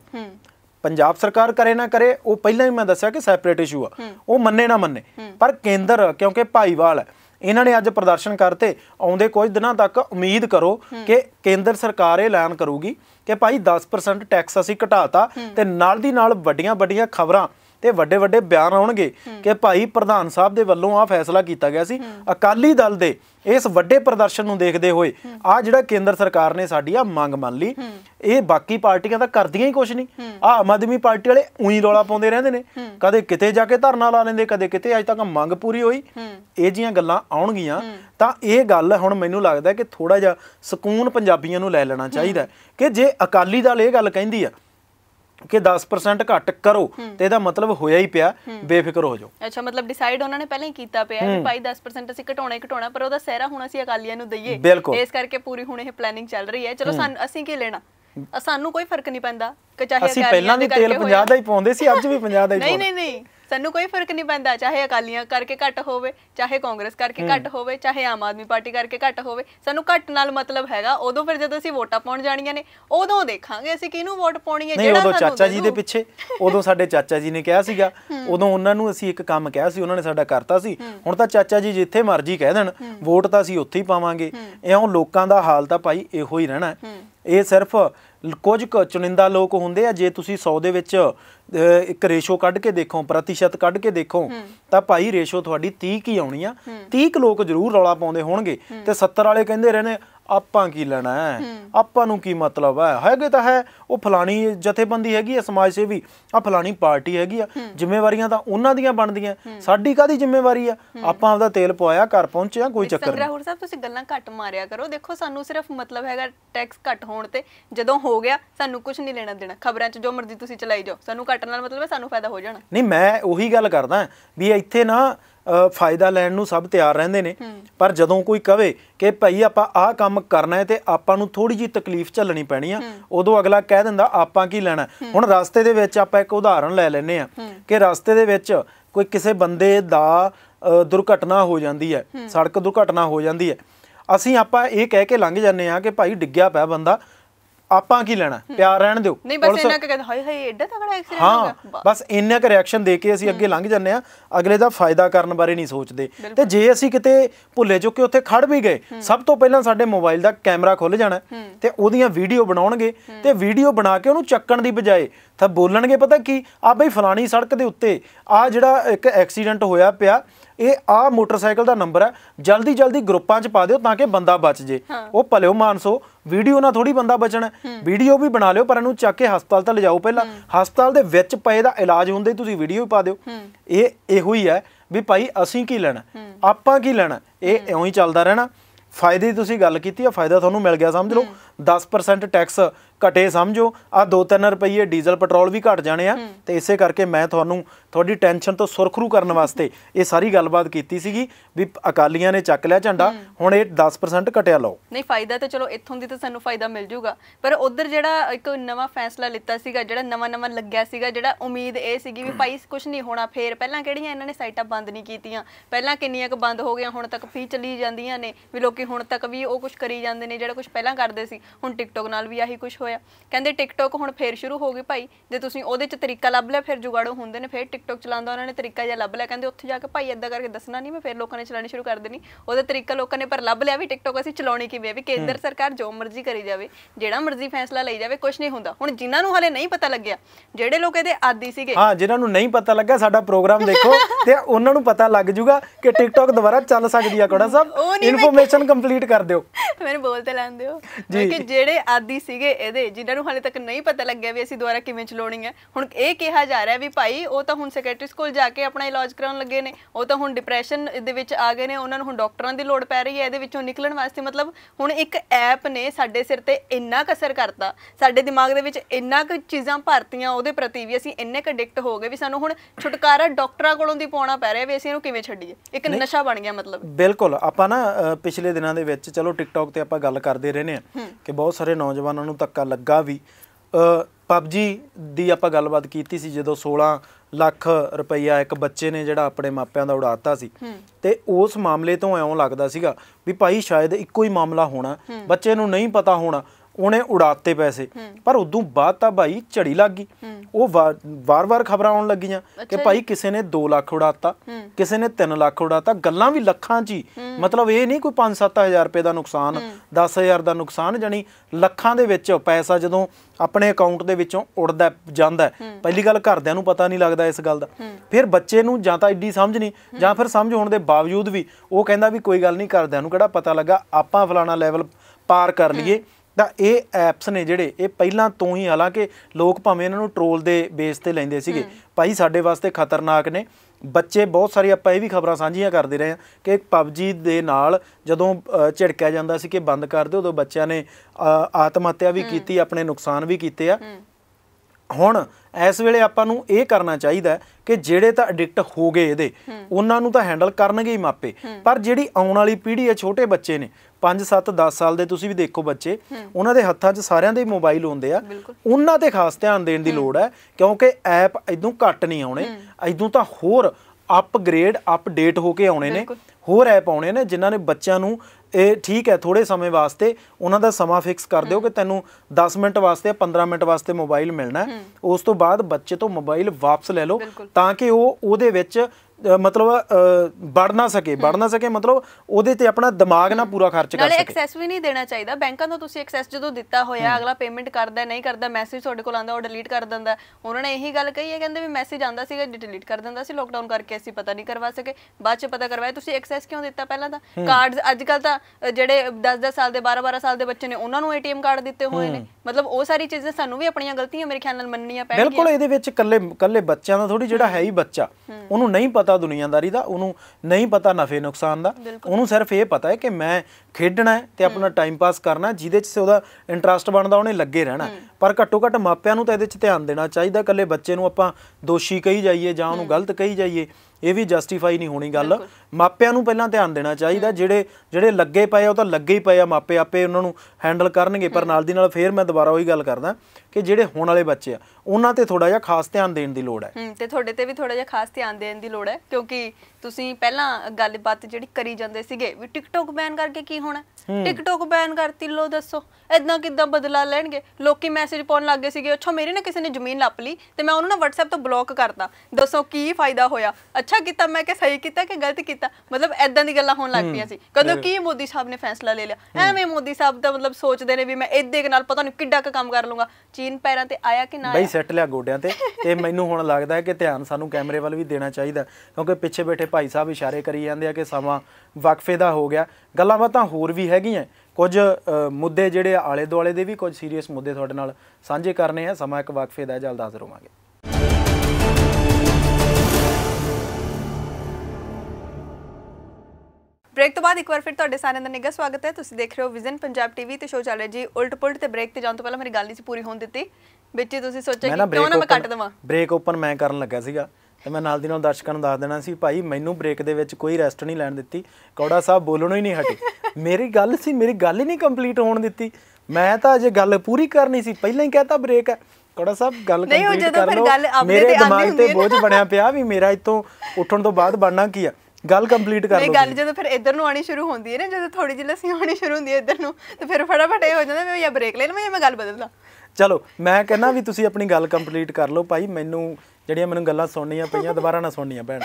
ਪੰਜਾਬ ਸਰਕਾਰ ਕਰੇ ਨਾ ਕਰੇ ਉਹ ਪਹਿਲਾਂ ਹੀ ਮੈਂ ਦੱਸਿਆ ਕਿ ਸੈਪਰੇਟ ਇਸ਼ੂ ਆ ਉਹ ਮੰਨੇ ਨਾ ਮੰਨੇ ਪਰ ਕੇਂਦਰ ਕਿਉਂਕਿ ਭਾਈਵਾਲ ਹੈ ਇਹਨਾਂ ਨੇ ਅੱਜ ਪ੍ਰਦਰਸ਼ਨ ਕਰਤੇ ਆਉਂਦੇ ਕੁਝ ਦਿਨਾਂ ਤੱਕ ਉਮੀਦ ਕਰੋ ਕਿ ਕੇਂਦਰ ਸਰਕਾਰ ਇਹ ਐਲਾਨ ਕਰੂਗੀ ਕਿ ਭਾਈ 10% ਟੈਕਸ ਅਸੀਂ ਘਟਾਤਾ ਤੇ ਨਾਲ ਦੀ ਨਾਲ ਵੱਡੀਆਂ ਵੱਡੀਆਂ ਖਬਰਾਂ ਤੇ ਵੱਡੇ ਵੱਡੇ ਬਿਆਨ ਆਉਣਗੇ ਕਿ ਭਾਈ ਪ੍ਰਧਾਨ ਸਾਹਿਬ ਦੇ ਵੱਲੋਂ ਆ ਫੈਸਲਾ ਕੀਤਾ ਗਿਆ ਸੀ ਅਕਾਲੀ ਦਲ ਦੇ ਇਸ ਵੱਡੇ ਪ੍ਰਦਰਸ਼ਨ ਨੂੰ ਦੇਖਦੇ ਹੋਏ ਆ ਜਿਹੜਾ ਕੇਂਦਰ ਸਰਕਾਰ ਨੇ ਸਾਡੀ ਆ ਮੰਗ ਮੰਨ ਲਈ ਇਹ ਬਾਕੀ ਪਾਰਟੀਆਂ ਤਾਂ ਕਰਦੀਆਂ ਹੀ ਕੁਝ ਨਹੀਂ ਆ ਆਮ ਆਦਮੀ ਪਾਰਟੀ ਵਾਲੇ ਉਹੀ ਰੌਲਾ ਪਾਉਂਦੇ ਰਹਿੰਦੇ ਨੇ ਕਦੇ ਕਿਤੇ ਜਾ ਕੇ ਧਰਨਾ ਲਾ ਲੈਂਦੇ ਕਦੇ ਕਿਤੇ ਅਜ ਤੱਕ ਮੰਗ ਪੂਰੀ ਹੋਈ ਇਹ ਜੀਆਂ ਗੱਲਾਂ ਆਉਣਗੀਆਂ ਤਾਂ ਇਹ ਗੱਲ ਹੁਣ ਮੈਨੂੰ ਲੱਗਦਾ ਕਿ ਥੋੜਾ ਜਿਹਾ ਸਕੂਨ ਪੰਜਾਬੀਆਂ ਨੂੰ ਲੈ ਲੈਣਾ ਚਾਹੀਦਾ ਕਿ ਜੇ ਅਕਾਲੀ ਦਲ ਇਹ ਗੱਲ ਕਹਿੰਦੀ ਆ ਕਿ 10% ਘੱਟ ਕਰੋ ਤੇ ਇਹਦਾ ਮਤਲਬ ਹੋਇਆ ਹੀ ਪਿਆ ਬੇਫਿਕਰ ਹੋ ਜਾਓ ਅੱਛਾ ਮਤਲਬ ਡਿਸਾਈਡ ਉਹਨਾਂ ਨੇ ਪਹਿਲਾਂ ਹੀ ਕੀਤਾ ਪਿਆ ਵੀ ਭਾਈ 10% ਅਸੀਂ ਘਟਾਉਣਾ ਹੀ ਘਟਾਉਣਾ ਪਰ ਉਹਦਾ ਸਹਿਰਾ ਹੁਣ ਅਸੀਂ ਅਕਾਲੀਆਂ ਨੂੰ ਦਈਏ ਇਸ ਕਰਕੇ ਪੂਰੀ ਹੁਣ ਇਹ ਪਲੈਨਿੰਗ ਚੱਲ ਰਹੀ ਹੈ ਚਲੋ ਸਾਨੂੰ ਅਸੀਂ ਕੀ ਲੈਣਾ ਸਾਨੂੰ ਕੋਈ ਫਰਕ ਨਹੀਂ ਪੈਂਦਾ ਕਿ ਚਾਹੇ ਅਸੀਂ ਪਹਿਲਾਂ ਵੀ ਤੇਲ 50 ਦਾ ਹੀ ਪਾਉਂਦੇ ਸੀ ਅੱਜ ਵੀ 50 ਦਾ ਹੀ ਪਾਉਂਦੇ ਨਹੀਂ ਨਹੀਂ ਨਹੀਂ ਸਾਨੂੰ ਕੋਈ ਫਰਕ ਨਹੀਂ ਪੈਂਦਾ ਚਾਹੇ ਅਕਾਲੀਆਂ ਕਰਕੇ ਘੱਟ ਹੋਵੇ ਚਾਹੇ ਕਾਂਗਰਸ ਕਰਕੇ ਘੱਟ ਹੋਵੇ ਚਾਹੇ ਆਮ ਆਦਮੀ ਪਾਰਟੀ ਕਰਕੇ ਘੱਟ ਹੋਵੇ ਸਾਨੂੰ ਘੱਟ ਨਾਲ ਮਤਲਬ ਹੈਗਾ ਉਦੋਂ ਫਿਰ ਜਦੋਂ ਅਸੀਂ ਵੋਟਾਂ ਪਾਉਣ ਜਾਣੀਆਂ ਨੇ ਉਦੋਂ ਦੇਖਾਂਗੇ ਅਸੀਂ ਕਿਹਨੂੰ ਵੋਟ ਪਾਉਣੀ ਹੈ ਜਿਹੜਾ ਸਾਨੂੰ ਚਾਚਾ ਜੀ ਦੇ ਪਿੱਛੇ ਉਦੋਂ ਸਾਡੇ ਚਾਚਾ ਜੀ ਨੇ ਕਿਹਾ ਸੀਗਾ ਉਦੋਂ ਉਹਨਾਂ ਨੂੰ ਅਸੀਂ ਇੱਕ ਕੰਮ ਕਿਹਾ ਸੀ ਉਹਨਾਂ ਨੇ ਸਾਡਾ ਕਰਤਾ ਸੀ ਹੁਣ ਤਾਂ ਚਾਚਾ ਜੀ ਜਿੱਥੇ ਮਰਜ਼ੀ ਕਹਿ ਦੇਣ ਵੋਟ ਤਾਂ ਅਸੀਂ ਉੱਥੇ ਹੀ ਪਾਵਾਂਗੇ ਐਉਂ ਲੋਕਾਂ ਦਾ ਹਾਲ ਤਾਂ ਭਾਈ ਇਹੋ ਹੀ ਰਹਿਣਾ ਇਹ ਸਿਰਫ ਕੁਝ ਕੁ ਚੁਣਿੰਦਾ ਲੋਕ ਹੁੰਦੇ ਆ ਜੇ ਤੁਸੀਂ 100 ਦੇ ਵਿੱਚ ਇੱਕ ਰੇਸ਼ੋ ਕੱਢ ਕੇ ਦੇਖੋ ਪ੍ਰਤੀਸ਼ਤ ਕੱਢ ਕੇ ਦੇਖੋ ਤਾਂ ਭਾਈ ਰੇਸ਼ੋ ਤੁਹਾਡੀ 30 ਕੀ ਆਉਣੀ ਆ 30 ਲੋਕ ਜ਼ਰੂਰ ਰੌਲਾ ਪਾਉਂਦੇ ਹੋਣਗੇ ਤੇ 70 ਵਾਲੇ ਕਹਿੰਦੇ ਰਹੇ ਨੇ ਆਪਾਂ ਕੀ ਲੈਣਾ ਹੈ ਆਪਾਂ ਨੂੰ ਕੀ ਮਤਲਬ ਹੈ ਹੈਗੇ ਤਾਂ ਹੈ ਉਹ ਫਲਾਣੀ ਜਥੇਬੰਦੀ ਹੈਗੀ ਹੈ ਸਮਾਜ ਸੇਵੀ ਆ ਫਲਾਣੀ ਪਾਰਟੀ ਹੈਗੀ ਆ ਜ਼ਿੰਮੇਵਾਰੀਆਂ ਤਾਂ ਉਹਨਾਂ ਦੀਆਂ ਬਣਦੀਆਂ ਸਾਡੀ ਕਾਦੀ ਜ਼ਿੰਮੇਵਾਰੀ ਆ ਆਪਾਂ ਆਪਦਾ ਤੇਲ ਪਵਾਇਆ ਘਰ ਪਹੁੰਚਿਆ ਕੋਈ ਚੱਕਰ ਨਹੀਂ ਹੋਰ ਸਾਹਿਬ ਤੁਸੀਂ ਗੱਲਾਂ ਘੱਟ ਮਾਰਿਆ ਕਰੋ ਦੇਖੋ ਸਾਨੂੰ ਸਿਰਫ ਮਤਲਬ ਹੈਗਾ ਟੈਕਸ ਘੱਟ ਹੋਣ ਤੇ ਜਦੋਂ ਹੋ ਗਿਆ ਸਾਨੂੰ ਕੁਝ ਨਹੀਂ ਲੈਣਾ ਦੇਣਾ ਖਬਰਾਂ 'ਚ ਜੋ ਮਰਜ਼ੀ ਤੁਸੀਂ ਚਲਾਈ ਜਾਓ ਸਾਨੂੰ ਘੱਟ ਨਾਲ ਮਤਲਬ ਹੈ ਸਾਨੂੰ ਫਾਇਦਾ ਹੋ ਜਾਣਾ ਨਹੀਂ ਮੈਂ ਉਹੀ ਗੱਲ ਕਰਦਾ ਵੀ ਇੱਥੇ ਨਾ ਫਾਇਦਾ ਲੈਣ ਨੂੰ ਸਭ ਤਿਆਰ ਰਹਿੰਦੇ ਨੇ ਪਰ ਜਦੋਂ ਕੋਈ ਕਵੇ ਕਿ ਭਾਈ ਆਪਾਂ ਆਹ ਕੰਮ ਕਰਨਾ ਹੈ ਤੇ ਆਪਾਂ ਨੂੰ ਥੋੜੀ ਜੀ ਤਕਲੀਫ ਝੱਲਣੀ ਪੈਣੀ ਆ ਉਦੋਂ ਅਗਲਾ ਕਹਿ ਦਿੰਦਾ ਆਪਾਂ ਕੀ ਲੈਣਾ ਹੁਣ ਰਸਤੇ ਦੇ ਵਿੱਚ ਆਪਾਂ ਇੱਕ ਉਦਾਹਰਣ ਲੈ ਲੈਨੇ ਆ ਕਿ ਰਸਤੇ ਦੇ ਵਿੱਚ ਕੋਈ ਕਿਸੇ ਬੰਦੇ ਦਾ ਦੁਰਘਟਨਾ ਹੋ ਜਾਂਦੀ ਹੈ ਸੜਕ ਦੁਰਘਟਨਾ ਹੋ ਜਾਂਦੀ ਹੈ ਅਸੀਂ ਆਪਾਂ ਇਹ ਕਹਿ ਕੇ ਲੰਘ ਜਾਂਦੇ ਆ ਕਿ ਭਾਈ ਡਿੱਗਿਆ ਪਿਆ ਬੰਦਾ ਆਪਾਂ ਕੀ ਲੈਣਾ ਪਿਆਰ ਰਹਿਣ ਦਿਓ ਨਹੀਂ ਬਸ ਇੰਨਾ ਕਿ ਕਹਿੰਦੇ ਹਾਏ ਹਾਏ ਐਡਾ ਤਗੜਾ ਐਕਸੀਡੈਂਟ ਹੋ ਗਿਆ ਬਸ ਇੰਨਾ ਕਿ ਰਿਐਕਸ਼ਨ ਦੇ ਕੇ ਅਸੀਂ ਅੱਗੇ ਲੰਘ ਜੰਨੇ ਆ ਅਗਲੇ ਦਾ ਫਾਇਦਾ ਕਰਨ ਬਾਰੇ ਨਹੀਂ ਸੋਚਦੇ ਤੇ ਜੇ ਅਸੀਂ ਕਿਤੇ ਭੁੱਲੇ ਚੁੱਕੇ ਉੱਥੇ ਖੜ ਵੀ ਗਏ ਸਭ ਤੋਂ ਪਹਿਲਾਂ ਸਾਡੇ ਮੋਬਾਈਲ ਦਾ ਕੈਮਰਾ ਖੁੱਲ ਜਾਣਾ ਤੇ ਉਹਦੀਆਂ ਵੀਡੀਓ ਬਣਾਉਣਗੇ ਤੇ ਵੀਡੀਓ ਬਣਾ ਕੇ ਉਹਨੂੰ ਚੱਕਣ ਦੀ ਬਜਾਏ ਤਾਂ ਬੋਲਣਗੇ ਪਤਾ ਕੀ ਆ ਬਈ ਫਲਾਣੀ ਸੜਕ ਦੇ ਉੱਤੇ ਆ ਜਿਹੜਾ ਇੱਕ ਐਕਸੀਡੈਂਟ ਹੋਇਆ ਪਿਆ ਇਹ ਆ ਮੋਟਰਸਾਈਕਲ ਦਾ ਨੰਬਰ ਹੈ ਜਲਦੀ ਜਲਦੀ ਗਰੁੱਪਾਂ 'ਚ ਪਾ ਦਿਓ ਤਾਂ ਕਿ ਬੰਦਾ ਬਚ ਜੇ ਉਹ ਭਲਿਓ ਮਾਨਸੋ ਵੀਡੀਓ ਨਾਲ ਥੋੜੀ ਬੰਦਾ ਬਚਣਾ ਵੀਡੀਓ ਵੀ ਬਣਾ ਲਿਓ ਪਰ ਇਹਨੂੰ ਚੱਕ ਕੇ ਹਸਪਤਾਲ ਤਾਂ ਲਿਜਾਓ ਪਹਿਲਾਂ ਹਸਪਤਾਲ ਦੇ ਵਿੱਚ ਪਏ ਦਾ ਇਲਾਜ ਹੁੰਦੇ ਤੁਸੀਂ ਵੀਡੀਓ ਵੀ ਪਾ ਦਿਓ ਇਹ ਇਹੋ ਹੀ ਹੈ ਵੀ ਭਾਈ ਅਸੀਂ ਕੀ ਲੈਣਾ ਆਪਾਂ ਕੀ ਲੈਣਾ ਇਹ ਇਉਂ ਹੀ ਚੱਲਦਾ ਰਹਿਣਾ ਫਾਇਦੇ ਦੀ ਤੁਸੀਂ ਗੱਲ ਕੀਤੀ ਆ ਫਾਇਦਾ ਤੁਹਾਨੂੰ ਮਿਲ ਗਿਆ ਸਮਝ ਲਓ 10% ਟੈਕਸ ਘਟੇ ਸਮਝੋ ਆ 2-3 ਰੁਪਏ ਡੀਜ਼ਲ ਪੈਟਰੋਲ ਵੀ ਘਟ ਜਾਣੇ ਆ ਤੇ ਇਸੇ ਕਰਕੇ ਮੈਂ ਤੁਹਾਨੂੰ ਤੁਹਾਡੀ ਟੈਨਸ਼ਨ ਤੋਂ ਸੁਰਖਰੂ ਕਰਨ ਵਾਸਤੇ ਇਹ ਸਾਰੀ ਗੱਲਬਾਤ ਕੀਤੀ ਸੀਗੀ ਵੀ ਅਕਾਲੀਆਂ ਨੇ ਚੱਕ ਲਿਆ ਝੰਡਾ ਹੁਣ ਇਹ 10% ਘਟਿਆ ਲਓ ਨਹੀਂ ਫਾਇਦਾ ਤਾਂ ਚਲੋ ਇੱਥੋਂ ਦੀ ਤਾਂ ਸਾਨੂੰ ਫਾਇਦਾ ਮਿਲ ਜੂਗਾ ਪਰ ਉਧਰ ਜਿਹੜਾ ਇੱਕ ਨਵਾਂ ਫੈਸਲਾ ਲਿੱਤਾ ਸੀਗਾ ਜਿਹੜਾ ਨਵਾਂ-ਨਵਾਂ ਲੱਗਿਆ ਸੀਗਾ ਜਿਹੜਾ ਉਮੀਦ ਇਹ ਸੀਗੀ ਵੀ ਭਾਈ ਕੁਝ ਨਹੀਂ ਹੋਣਾ ਫੇਰ ਪਹਿਲਾਂ ਕਿਹੜੀਆਂ ਇਹਨਾਂ ਨੇ ਸਾਈਟਾਂ ਬੰਦ ਨਹੀਂ ਕੀਤੀਆਂ ਪਹਿਲਾਂ ਕਿੰਨੀਆਂ ਕ ਬੰਦ ਹੋ ਗਈਆਂ ਹੁਣ ਤੱਕ ਫੀ ਚਲੀ ਜਾਂਦੀਆਂ ਨੇ ਵੀ ਲੋਕੀ ਹੁਣ ਤੱਕ ਵੀ ਉਹ ਕੁਝ ਕਰੀ ਜਾਂਦੇ ਨੇ ਜਿਹੜਾ ਕੁਝ ਪਹਿਲਾਂ ਕਰਦੇ ਸੀ ਹੁਣ ਟਿਕਟੋਕ ਨਾਲ ਵੀ ਆਹੀ ਕੁਝ ਹੋਇਆ ਹੋਇਆ ਕਹਿੰਦੇ ਟਿਕਟੋਕ ਹੁਣ ਫੇਰ ਸ਼ੁਰੂ ਹੋ ਗਈ ਭਾਈ ਜੇ ਤੁਸੀਂ ਉਹਦੇ ਚ ਤਰੀਕਾ ਲੱਭ ਲਿਆ ਫਿਰ ਜੁਗਾੜੋ ਹੁੰਦੇ ਨੇ ਫੇਰ ਟਿਕਟੋਕ ਚਲਾਉਂਦਾ ਉਹਨਾਂ ਨੇ ਤਰੀਕਾ ਜਿਹਾ ਲੱਭ ਲਿਆ ਕਹਿੰਦੇ ਉੱਥੇ ਜਾ ਕੇ ਭਾਈ ਇਦਾਂ ਕਰਕੇ ਦੱਸਣਾ ਨਹੀਂ ਮੈਂ ਫੇਰ ਲੋਕਾਂ ਨੇ ਚਲਾਣੀ ਸ਼ੁਰੂ ਕਰ ਦੇਣੀ ਉਹਦਾ ਤਰੀਕਾ ਲੋਕਾਂ ਨੇ ਪਰ ਲੱਭ ਲਿਆ ਵੀ ਟਿਕਟੋਕ ਅਸੀਂ ਚਲਾਉਣੀ ਕਿਵੇਂ ਹੈ ਵੀ ਕੇਂਦਰ ਸਰਕਾਰ ਜੋ ਮਰਜ਼ੀ ਕਰੀ ਜਾਵੇ ਜਿਹੜਾ ਮਰਜ਼ੀ ਫੈਸਲਾ ਲਈ ਜਾਵੇ ਕੁਝ ਨਹੀਂ ਹੁੰਦਾ ਹੁਣ ਜਿਨ੍ਹਾਂ ਨੂੰ ਹਲੇ ਨਹੀਂ ਪਤਾ ਲੱਗਿਆ ਜਿਹੜੇ ਲੋਕ ਇਹਦੇ ਆਦੀ ਸੀਗੇ ਹਾਂ ਜਿਨ੍ਹਾਂ ਨੂੰ ਨਹੀਂ ਪਤਾ ਲੱਗਾ ਸਾਡਾ ਪ੍ਰੋਗਰਾਮ ਦੇਖੋ ਤੇ ਉਹਨਾਂ ਨੂੰ ਪਤਾ ਲੱਗ ਜੂਗਾ ਕਿ ਟਿਕਟੋਕ ਦੁਬਾਰਾ ਚੱਲ ਸਕਦੀ ਆ ਕੋੜਾ ਸਾਹਿਬ ਇਨਫੋਰਮੇਸ਼ਨ ਕੰਪਲੀਟ ਕਰ ਦਿਓ ਮੈਨੂੰ ਬੋਲ ਤੇ ਲੈਣ ਦਿਓ ਕਿ ਜਿਹੜੇ ਆਦੀ ਸੀਗੇ ਇਹ ਦੇ ਜਿਨ੍ਹਾਂ ਨੂੰ ਹਾਲੇ ਤੱਕ ਨਹੀਂ ਪਤਾ ਲੱਗਿਆ ਵੀ ਅਸੀਂ ਦੁਆਰਾ ਕਿਵੇਂ ਚਲਾਉਣੀ ਹੈ ਹੁਣ ਇਹ ਕਿਹਾ ਜਾ ਰਿਹਾ ਵੀ ਭਾਈ ਉਹ ਤਾਂ ਹੁਣ ਸੈਕਟਰੀਸ ਕੋਲ ਜਾ ਕੇ ਆਪਣਾ ਇਲਾਜ ਕਰਾਉਣ ਲੱਗੇ ਨੇ ਉਹ ਤਾਂ ਹੁਣ ਡਿਪਰੈਸ਼ਨ ਦੇ ਵਿੱਚ ਆ ਗਏ ਨੇ ਉਹਨਾਂ ਨੂੰ ਹੁਣ ਡਾਕਟਰਾਂ ਦੀ ਲੋੜ ਪੈ ਰਹੀ ਹੈ ਇਹਦੇ ਵਿੱਚੋਂ ਨਿਕਲਣ ਵਾਸਤੇ ਮਤਲਬ ਹੁਣ ਇੱਕ ਐਪ ਨੇ ਸਾਡੇ ਸਿਰ ਤੇ ਇੰਨਾ ਕਸਰ ਕਰਤਾ ਸਾਡੇ ਦਿਮਾਗ ਦੇ ਵਿੱਚ ਇੰਨਾ ਕੁ ਚੀਜ਼ਾਂ ਭਰਤੀਆਂ ਉਹਦੇ ਪ੍ਰਤੀ ਵੀ ਅਸੀਂ ਇੰਨੇ ਕਡਿਕਟ ਹੋ ਗਏ ਵੀ ਸਾਨੂੰ ਹੁਣ ਛੁਟਕਾਰਾ ਡਾਕਟਰਾਂ ਕੋਲੋਂ ਦੀ ਪਾਉਣਾ ਪੈ ਰਿਹਾ ਵੀ ਅਸੀਂ ਇਹਨੂੰ ਕਿਵੇਂ ਛੱਡੀਏ ਇੱਕ ਨਸ਼ਾ ਬਣ ਗਿਆ ਮਤਲਬ ਬਿਲਕੁਲ ਆਪਾਂ ਨਾ ਪਿਛਲੇ ਦਿਨਾਂ ਦੇ ਵਿੱਚ ਚਲੋ ਟਿਕਟੌਕ ਤੇ ਆਪਾਂ ਗੱਲ ਕਰਦੇ ਰਹੇ ਨੇ ਕਿ ਬਹੁਤ ਸਾਰੇ ਨੌਜਵਾਨਾਂ ਨੂੰ ਤੱਕ ਝਟਕਾ ਲੱਗਾ ਵੀ ਪਬਜੀ ਦੀ ਆਪਾਂ ਗੱਲਬਾਤ ਕੀਤੀ ਸੀ ਜਦੋਂ 16 ਲੱਖ ਰੁਪਈਆ ਇੱਕ ਬੱਚੇ ਨੇ ਜਿਹੜਾ ਆਪਣੇ ਮਾਪਿਆਂ ਦਾ ਉਡਾਤਾ ਸੀ ਤੇ ਉਸ ਮਾਮਲੇ ਤੋਂ ਐਉਂ ਲੱਗਦਾ ਸੀਗਾ ਵੀ ਭਾਈ ਸ਼ਾਇਦ ਇੱਕੋ ਹੀ ਮਾਮਲਾ ਹੋਣਾ ਬੱਚੇ ਨੂੰ ਨਹੀਂ ਪਤਾ ਹੋਣਾ ਉਹਨੇ ਉਡਾਤੇ ਪੈਸੇ ਪਰ ਉਦੋਂ ਬਾਅਦ ਤਾਂ ਭਾਈ ਝੜੀ ਲੱਗ ਗਈ ਉਹ ਵਾਰ-ਵਾਰ ਖਬਰਾਂ ਆਉਣ ਲੱਗੀਆਂ ਕਿ ਭਾਈ ਕਿਸੇ ਨੇ 2 ਲੱਖ ਉਡਾਤਾ ਕਿਸੇ ਨੇ 3 ਲੱਖ ਉਡਾਤਾ ਗੱਲਾਂ ਵੀ ਲੱਖਾਂ 'ਚ ਹੀ ਮਤਲਬ ਇਹ ਨਹੀਂ ਕੋਈ 5-7000 ਰੁਪਏ ਦਾ ਨੁਕਸਾਨ 10000 ਦਾ ਨੁਕਸਾਨ ਜਣੀ ਲੱਖਾਂ ਦੇ ਵਿੱਚ ਪੈਸਾ ਜਦੋਂ ਆਪਣੇ ਅਕਾਊਂਟ ਦੇ ਵਿੱਚੋਂ ਉੜਦਾ ਜਾਂਦਾ ਪਹਿਲੀ ਗੱਲ ਘਰਦਿਆਂ ਨੂੰ ਪਤਾ ਨਹੀਂ ਲੱਗਦਾ ਇਸ ਗੱਲ ਦਾ ਫਿਰ ਬੱਚੇ ਨੂੰ ਜਾਂ ਤਾਂ ਐਡੀ ਸਮਝ ਨਹੀਂ ਜਾਂ ਫਿਰ ਸਮਝ ਹੋਣ ਦੇ ਬਾਵਜੂਦ ਵੀ ਉਹ ਕਹਿੰਦਾ ਵੀ ਕੋਈ ਗੱਲ ਨਹੀਂ ਘਰਦਿਆਂ ਨੂੰ ਕਿਹੜਾ ਪਤਾ ਲੱਗਾ ਆਪਾਂ ਫਲਾਣਾ ਲੈਵਲ ਪਾਰ ਕਰ ਲਈਏ ਤਾਂ ਇਹ ਐਪਸ ਨੇ ਜਿਹੜੇ ਇਹ ਪਹਿਲਾਂ ਤੋਂ ਹੀ ਹਾਲਾਂਕਿ ਲੋਕ ਭਾਵੇਂ ਇਹਨਾਂ ਨੂੰ ਟ੍ਰੋਲ ਦੇ ਬੇਸ ਤੇ ਲੈਂਦੇ ਸੀਗੇ ਭਾਈ ਸਾਡੇ ਵਾਸਤੇ ਖਤਰਨਾਕ ਨੇ ਬੱਚੇ ਬਹੁਤ ਸਾਰੀ ਆਪਾਂ ਇਹ ਵੀ ਖਬਰਾਂ ਸਾਂਝੀਆਂ ਕਰਦੇ ਰਹੇ ਆ ਕਿ PUBG ਦੇ ਨਾਲ ਜਦੋਂ ਝਿੜਕਿਆ ਜਾਂਦਾ ਸੀ ਕਿ ਬੰਦ ਕਰ ਦਿਓ ਉਦੋਂ ਬੱਚਿਆਂ ਨੇ ਆਤਮ ਹੱਤਿਆ ਵੀ ਕੀਤੀ ਆਪਣੇ ਨੁਕਸਾਨ ਵੀ ਕੀਤੇ ਆ ਹੁਣ ਇਸ ਵੇਲੇ ਆਪਾਂ ਨੂੰ ਇਹ ਕਰਨਾ ਚਾਹੀਦਾ ਕਿ ਜਿਹੜੇ ਤਾਂ ਐਡਿਕਟ ਹੋ ਗਏ ਇਹਦੇ ਉਹਨਾਂ ਨੂੰ ਤਾਂ ਹੈਂਡਲ ਕਰਨਗੇ ਹੀ ਮਾਪੇ ਪਰ ਜਿਹੜੀ ਆਉਣ ਵਾਲੀ ਪੀੜ੍ਹੀ ਹੈ ਛੋਟੇ ਬੱਚੇ ਨੇ 5 7 10 ਸਾਲ ਦੇ ਤੁਸੀਂ ਵੀ ਦੇਖੋ ਬੱਚੇ ਉਹਨਾਂ ਦੇ ਹੱਥਾਂ 'ਚ ਸਾਰਿਆਂ ਦੇ ਮੋਬਾਈਲ ਹੁੰਦੇ ਆ ਉਹਨਾਂ ਤੇ ਖਾਸ ਧਿਆਨ ਦੇਣ ਦੀ ਲੋੜ ਹੈ ਕਿਉਂਕਿ ਐਪ ਇਦੋਂ ਘੱਟ ਨਹੀਂ ਆਉਣੇ ਇਦੋਂ ਤਾਂ ਹੋਰ ਅਪਗ੍ਰੇਡ ਅਪਡੇਟ ਹੋ ਕੇ ਆਉਣੇ ਨੇ ਹੋਰ ਐਪ ਆਉਣੇ ਨੇ ਜਿਨ੍ਹਾਂ ਨੇ ਬੱਚਿਆਂ ਨੂੰ ਇਹ ਠੀਕ ਹੈ ਥੋੜੇ ਸਮੇਂ ਵਾਸਤੇ ਉਹਨਾਂ ਦਾ ਸਮਾਂ ਫਿਕਸ ਕਰ ਦਿਓ ਕਿ ਤੈਨੂੰ 10 ਮਿੰਟ ਵਾਸਤੇ 15 ਮਿੰਟ ਵਾਸਤੇ ਮੋਬਾਈਲ ਮਿਲਣਾ ਉਸ ਤੋਂ ਬਾਅਦ ਬੱਚੇ ਤੋਂ ਮੋਬਾਈਲ ਵਾਪਸ ਲੈ ਲਓ ਤਾਂ ਕਿ ਉਹ ਉਹਦੇ ਵਿੱਚ ਮਤਲਬ ਵੜ ਨਾ ਸਕੇ ਵੜ ਨਾ ਸਕੇ ਮਤਲਬ ਉਹਦੇ ਤੇ ਆਪਣਾ ਦਿਮਾਗ ਨਾ ਪੂਰਾ ਖਰਚ ਕਰ ਸਕੇ ਨਾਲੇ ਐਕਸੈਸ ਵੀ ਨਹੀਂ ਦੇਣਾ ਚਾਹੀਦਾ ਬੈਂਕਾਂ ਤੋਂ ਤੁਸੀਂ ਐਕਸੈਸ ਜਦੋਂ ਦਿੱਤਾ ਹੋਇਆ ਅਗਲਾ ਪੇਮੈਂਟ ਕਰਦਾ ਨਹੀਂ ਕਰਦਾ ਮੈਸੇਜ ਤੁਹਾਡੇ ਕੋਲ ਆਂਦਾ ਉਹ ਡਿਲੀਟ ਕਰ ਦਿੰਦਾ ਉਹਨਾਂ ਨੇ ਇਹੀ ਗੱਲ ਕਹੀ ਹੈ ਕਹਿੰਦੇ ਵੀ ਮੈਸੇਜ ਆਂਦਾ ਸੀਗਾ ਡਿਲੀਟ ਕਰ ਦਿੰਦਾ ਸੀ ਲੋਕਡਾਊਨ ਕਰਕੇ ਅਸੀਂ ਪਤਾ ਨਹੀਂ ਕਰਵਾ ਸਕੇ ਬਾਅਦ ਚ ਪਤਾ ਕਰਵਾਇਆ ਤੁਸੀਂ ਐਕਸੈਸ ਕਿਉਂ ਦਿੱਤਾ ਪਹਿਲਾਂ ਤਾਂ ਕਾਰਡਸ ਅੱਜ ਕੱਲ ਤਾਂ ਜਿਹੜੇ 10-10 ਸਾਲ ਦੇ 12-12 ਸਾਲ ਦੇ ਬੱਚੇ ਨੇ ਉਹਨਾਂ ਨੂੰ ਏਟੀਐਮ ਕਾਰਡ ਦਿੱਤੇ ਹੋਏ ਨੇ ਮਤਲਬ ਉਹ ਸਾਰੀ ਚੀਜ਼ਾਂ ਸਾਨੂੰ ਵੀ ਆਪਣੀਆਂ ਗਲਤੀਆਂ ਮੇਰੇ ਖਿਆਲ ਨਾਲ ਮੰਨਣੀਆਂ ਪੈਣਗੀਆਂ ਬਿਲਕੁਲ ਇਹਦੇ ਵਿੱਚ ਕੱਲੇ ਕੱਲੇ ਬੱਚਿਆਂ ਦਾ ਥੋੜੀ ਜਿਹੜਾ ਹੈ ਹੀ ਬੱਚਾ ਉਹਨੂੰ ਨਹੀਂ ਪਤਾ ਪਤਾ ਦੁਨੀਆਦਾਰੀ ਦਾ ਉਹਨੂੰ ਨਹੀਂ ਪਤਾ ਨਫੇ ਨੁਕਸਾਨ ਦਾ ਉਹਨੂੰ ਸਿਰਫ ਇਹ ਪਤਾ ਹੈ ਕਿ ਮੈਂ ਖੇਡਣਾ ਹੈ ਤੇ ਆਪਣਾ ਟਾਈਮ ਪਾਸ ਕਰਨਾ ਜਿਹਦੇ 'ਚ ਉਹਦਾ ਇੰਟਰਸਟ ਬਣਦਾ ਉਹਨੇ ਲੱਗੇ ਰਹਿਣਾ ਪਰ ਘੱਟੋ ਘੱਟ ਮਾਪਿਆਂ ਨੂੰ ਤਾਂ ਇਹਦੇ 'ਚ ਧਿਆਨ ਦੇਣਾ ਚਾਹੀਦਾ ਕੱਲੇ ਬੱਚੇ ਨੂੰ ਆਪਾਂ ਦੋਸ਼ੀ ਕਹੀ ਜਾਈਏ ਜਾਂ ਉਹਨੂੰ ਗਲਤ ਕਹੀ ਜਾਈਏ ਇਹ ਵੀ ਜਸਟੀਫਾਈ ਨਹੀਂ ਹੋਣੀ ਗੱਲ ਮਾਪਿਆਂ ਨੂੰ ਪਹਿਲਾਂ ਧਿਆਨ ਦੇਣਾ ਚਾਹੀਦਾ ਜਿਹੜੇ ਜਿਹੜੇ ਲੱਗੇ ਪਏ ਉਹ ਤਾਂ ਲੱਗੇ ਹੀ ਪਏ ਆ ਮਾਪੇ ਆਪੇ ਉਹਨਾਂ ਨੂੰ ਹੈਂਡਲ ਕਰਨਗੇ ਪਰ ਨਾਲ ਦੀ ਨਾਲ ਫੇਰ ਮੈਂ ਦੁਬਾਰਾ ਉਹੀ ਗੱਲ ਕਰਦਾ ਕਿ ਜਿਹੜੇ ਹੁਣ ਵਾਲੇ ਬੱਚੇ ਆ ਉਹਨਾਂ ਤੇ ਥੋੜਾ ਜਿਹਾ ਖਾਸ ਧਿਆਨ ਦੇਣ ਦੀ ਲੋੜ ਹੈ ਹੂੰ ਤੇ ਤੁਹਾਡੇ ਤੇ ਵੀ ਥੋੜਾ ਜਿਹਾ ਖਾਸ ਧਿਆਨ ਦੇਣ ਦੀ ਲੋੜ ਹੈ ਕਿਉਂਕਿ ਤੁਸੀਂ ਪਹਿਲਾਂ ਗੱਲਬਾਤ ਜਿਹੜੀ ਕਰੀ ਜਾਂਦੇ ਸੀਗੇ ਵੀ ਟਿਕਟੋਕ ਬੈਨ ਕਰਕੇ ਕੀ ਹੋਣਾ ਟਿਕਟੋਕ ਬੈਨ ਕਰਤੀ ਲੋ ਦੱਸੋ ਇਦਾਂ ਕਿਦਾਂ ਬਦਲਾ ਲੈਣਗੇ ਲੋਕੀ ਮੈਸੇਜ ਪਾਉਣ ਲੱਗ ਗਏ ਸੀਗੇ ਅੱਛਾ ਮੇਰੇ ਨਾਲ ਕਿਸੇ ਨੇ ਜ਼ਮੀਨ ਲੱਪ ਲਈ ਤੇ ਮੈਂ ਉਹਨੂੰ ਨਾ WhatsApp ਤੋਂ ਬਲੌਕ ਕਰਤਾ ਦੱਸੋ ਕੀ ਫਾਇਦਾ ਹੋਇਆ ਅੱਛਾ ਕੀਤਾ ਮੈਂ ਕਿ ਸਹੀ ਕੀਤਾ ਕਿ ਗਲਤ ਕੀਤਾ ਮਤਲਬ ਐਦਾਂ ਦੀ ਗੱਲਾਂ ਹੋਣ ਲੱਗ ਪਈਆਂ ਸੀ ਕਦੋਂ ਕੀ ਮੋਦੀ ਸਾਹਿਬ ਨੇ ਫੈਸਲਾ ਲੈ ਲਿਆ ਐਵੇਂ ਮੋਦੀ ਸਾਹਿਬ ਦਾ ਮਤਲਬ ਸੋਚਦੇ ਨੇ ਵੀ ਮੈਂ ਇਦੇ ਨਾਲ ਪਤਾ ਨਹੀਂ ਕਿੱਡਾ ਕੰਮ ਕਰ ਲੂੰਗਾ ਚੀਨ ਪੈਰਾਂ ਤੇ ਆਇਆ ਕਿ ਨਾ ਆਇਆ ਬਈ ਸੈੱਟ ਲਿਆ ਗੋਡਿਆਂ ਤੇ ਤੇ ਮੈਨੂੰ ਹੁਣ ਲੱਗਦਾ ਹੈ ਕਿ ਧਿਆਨ ਸਾਨੂੰ ਕੈਮਰੇ ਵੱਲ ਵੀ ਦੇਣਾ ਚਾਹੀਦਾ ਕਿਉਂਕਿ ਪਿੱਛੇ ਬੈਠੇ ਭਾਈ ਸਾਹਿਬ ਇਸ਼ਾਰੇ ਕਰੀ ਜਾਂਦੇ ਆ ਕਿ ਸਮਾਂ ਵਕਫੇ ਦਾ ਹੋ ਗਿਆ ਗੱਲਾਂ ਬਾਤਾਂ ਹੋਰ ਵੀ ਹੈਗੀਆਂ ਕੁਝ ਮੁੱਦੇ ਜਿਹੜੇ ਆਲੇ ਦੁਆਲੇ ਦੇ ਵੀ ਕੁਝ ਸੀਰੀਅਸ ਮੁੱਦੇ ਤੁਹਾਡੇ ਨਾਲ ਸਾਂਝੇ ਕਰਨੇ ਆ ਸਮਾਂ ਇੱਕ ਵਕਫੇ ਦਾ ਜਲਦ ਹਾਜ਼ਰ ਹੋਵਾਂਗੇ ਬ੍ਰੇਕ ਤੋਂ ਬਾਅਦ ਇੱਕ ਵਾਰ ਫਿਰ ਤੁਹਾਡੇ ਸਾਰਿਆਂ ਦਾ ਨਿੱਘਾ ਸਵਾਗਤ ਹੈ ਤੁਸੀਂ ਦੇਖ ਰਹੇ ਹੋ ਵਿਜ਼ਨ ਪੰਜਾਬ ਟੀਵੀ ਤੇ ਸ਼ੋਅ ਚੱਲ ਰਿਹਾ ਜੀ ਉਲਟ ਪੁਲਟ ਤੇ ਬ੍ਰੇਕ ਤੇ ਜਾਣ ਤੋਂ ਪਹਿਲਾਂ ਮੇਰੀ ਗੱਲ ਨਹੀਂ ਸੀ ਪੂਰੀ ਹੋਣ ਦਿੱਤੀ ਵਿੱਚ ਤੁਸੀਂ ਸੋਚਿਆ ਕਿ ਕਿਉਂ ਨਾ ਮੈਂ ਕੱਟ ਦਵਾਂ ਬ੍ਰੇਕ ਓਪਨ ਮੈਂ ਕਰਨ ਲੱਗਾ ਸੀਗਾ ਤੇ ਮੈਂ ਨਾਲ ਦੀ ਨਾਲ ਦਰਸ਼ਕਾਂ ਨੂੰ ਦੱਸ ਦੇਣਾ ਸੀ ਭਾਈ ਮੈਨੂੰ ਬ੍ਰੇਕ ਦੇ ਵਿੱਚ ਕੋਈ ਰੈਸਟ ਨਹੀਂ ਲੈਣ ਦਿੱਤੀ ਕੌੜਾ ਸਾਹਿਬ ਬੋਲਣੋਂ ਹੀ ਨਹੀਂ ਹਟੇ ਮੇਰੀ ਗੱਲ ਸੀ ਮੇਰੀ ਗੱਲ ਹੀ ਨਹੀਂ ਕੰਪਲੀਟ ਹੋਣ ਦਿੱਤੀ ਮੈਂ ਤਾਂ ਅਜੇ ਗੱਲ ਪੂਰੀ ਕਰਨੀ ਸੀ ਪਹਿਲਾਂ ਹੀ ਕਹਤਾ ਬ੍ਰੇਕ ਹੈ ਕੌੜਾ ਸਾਹਿਬ ਗੱਲ ਕੰਪਲੀਟ ਕਰ ਲਓ ਮੇਰੇ ਦਿਮਾਗ ਤੇ ਬੋਝ ਬਣਿਆ ਪਿਆ ਵੀ ਮੇਰਾ ਇਤੋਂ ਉੱਠਣ ਤੋਂ ਬਾਅਦ ਬਣਨਾ ਕੀ ਆ ਗੱਲ ਕੰਪਲੀਟ ਕਰ ਲਓ ਨਹੀਂ ਗੱਲ ਜਦੋਂ ਫਿਰ ਇੱਧਰ ਨੂੰ ਆਣੀ ਸ਼ੁਰੂ ਹੁੰਦੀ ਹੈ ਨਾ ਜਦੋਂ ਥੋੜੀ ਜਿਹੀ ਲਸੀ ਆਣੀ ਸ਼ੁਰੂ ਹੁੰਦੀ ਹੈ ਇੱਧਰ ਨੂੰ ਤੇ ਫਿਰ ਫਟਾਫਟ ਇਹ ਹੋ ਜਾਂਦਾ ਮੈਂ ਜਾਂ ਬ੍ਰੇਕ ਲੈ ਲਵਾਂ ਜਾਂ ਮੈਂ ਗੱਲ ਬਦਲ ਲਾਂ ਚਲੋ ਮੈਂ ਕਹਿੰਦਾ ਵੀ ਤੁਸੀਂ ਆਪਣੀ ਗੱਲ ਕੰਪਲੀਟ ਕਰ ਲਓ ਭਾਈ ਮੈਨੂੰ ਜਿਹੜੀਆਂ ਮੈਨੂੰ ਗੱਲਾਂ ਸੁਣਨੀਆਂ ਪਈਆਂ ਦੁਬਾਰਾ ਨਾ ਸੁਣਨੀਆਂ ਭੈਣ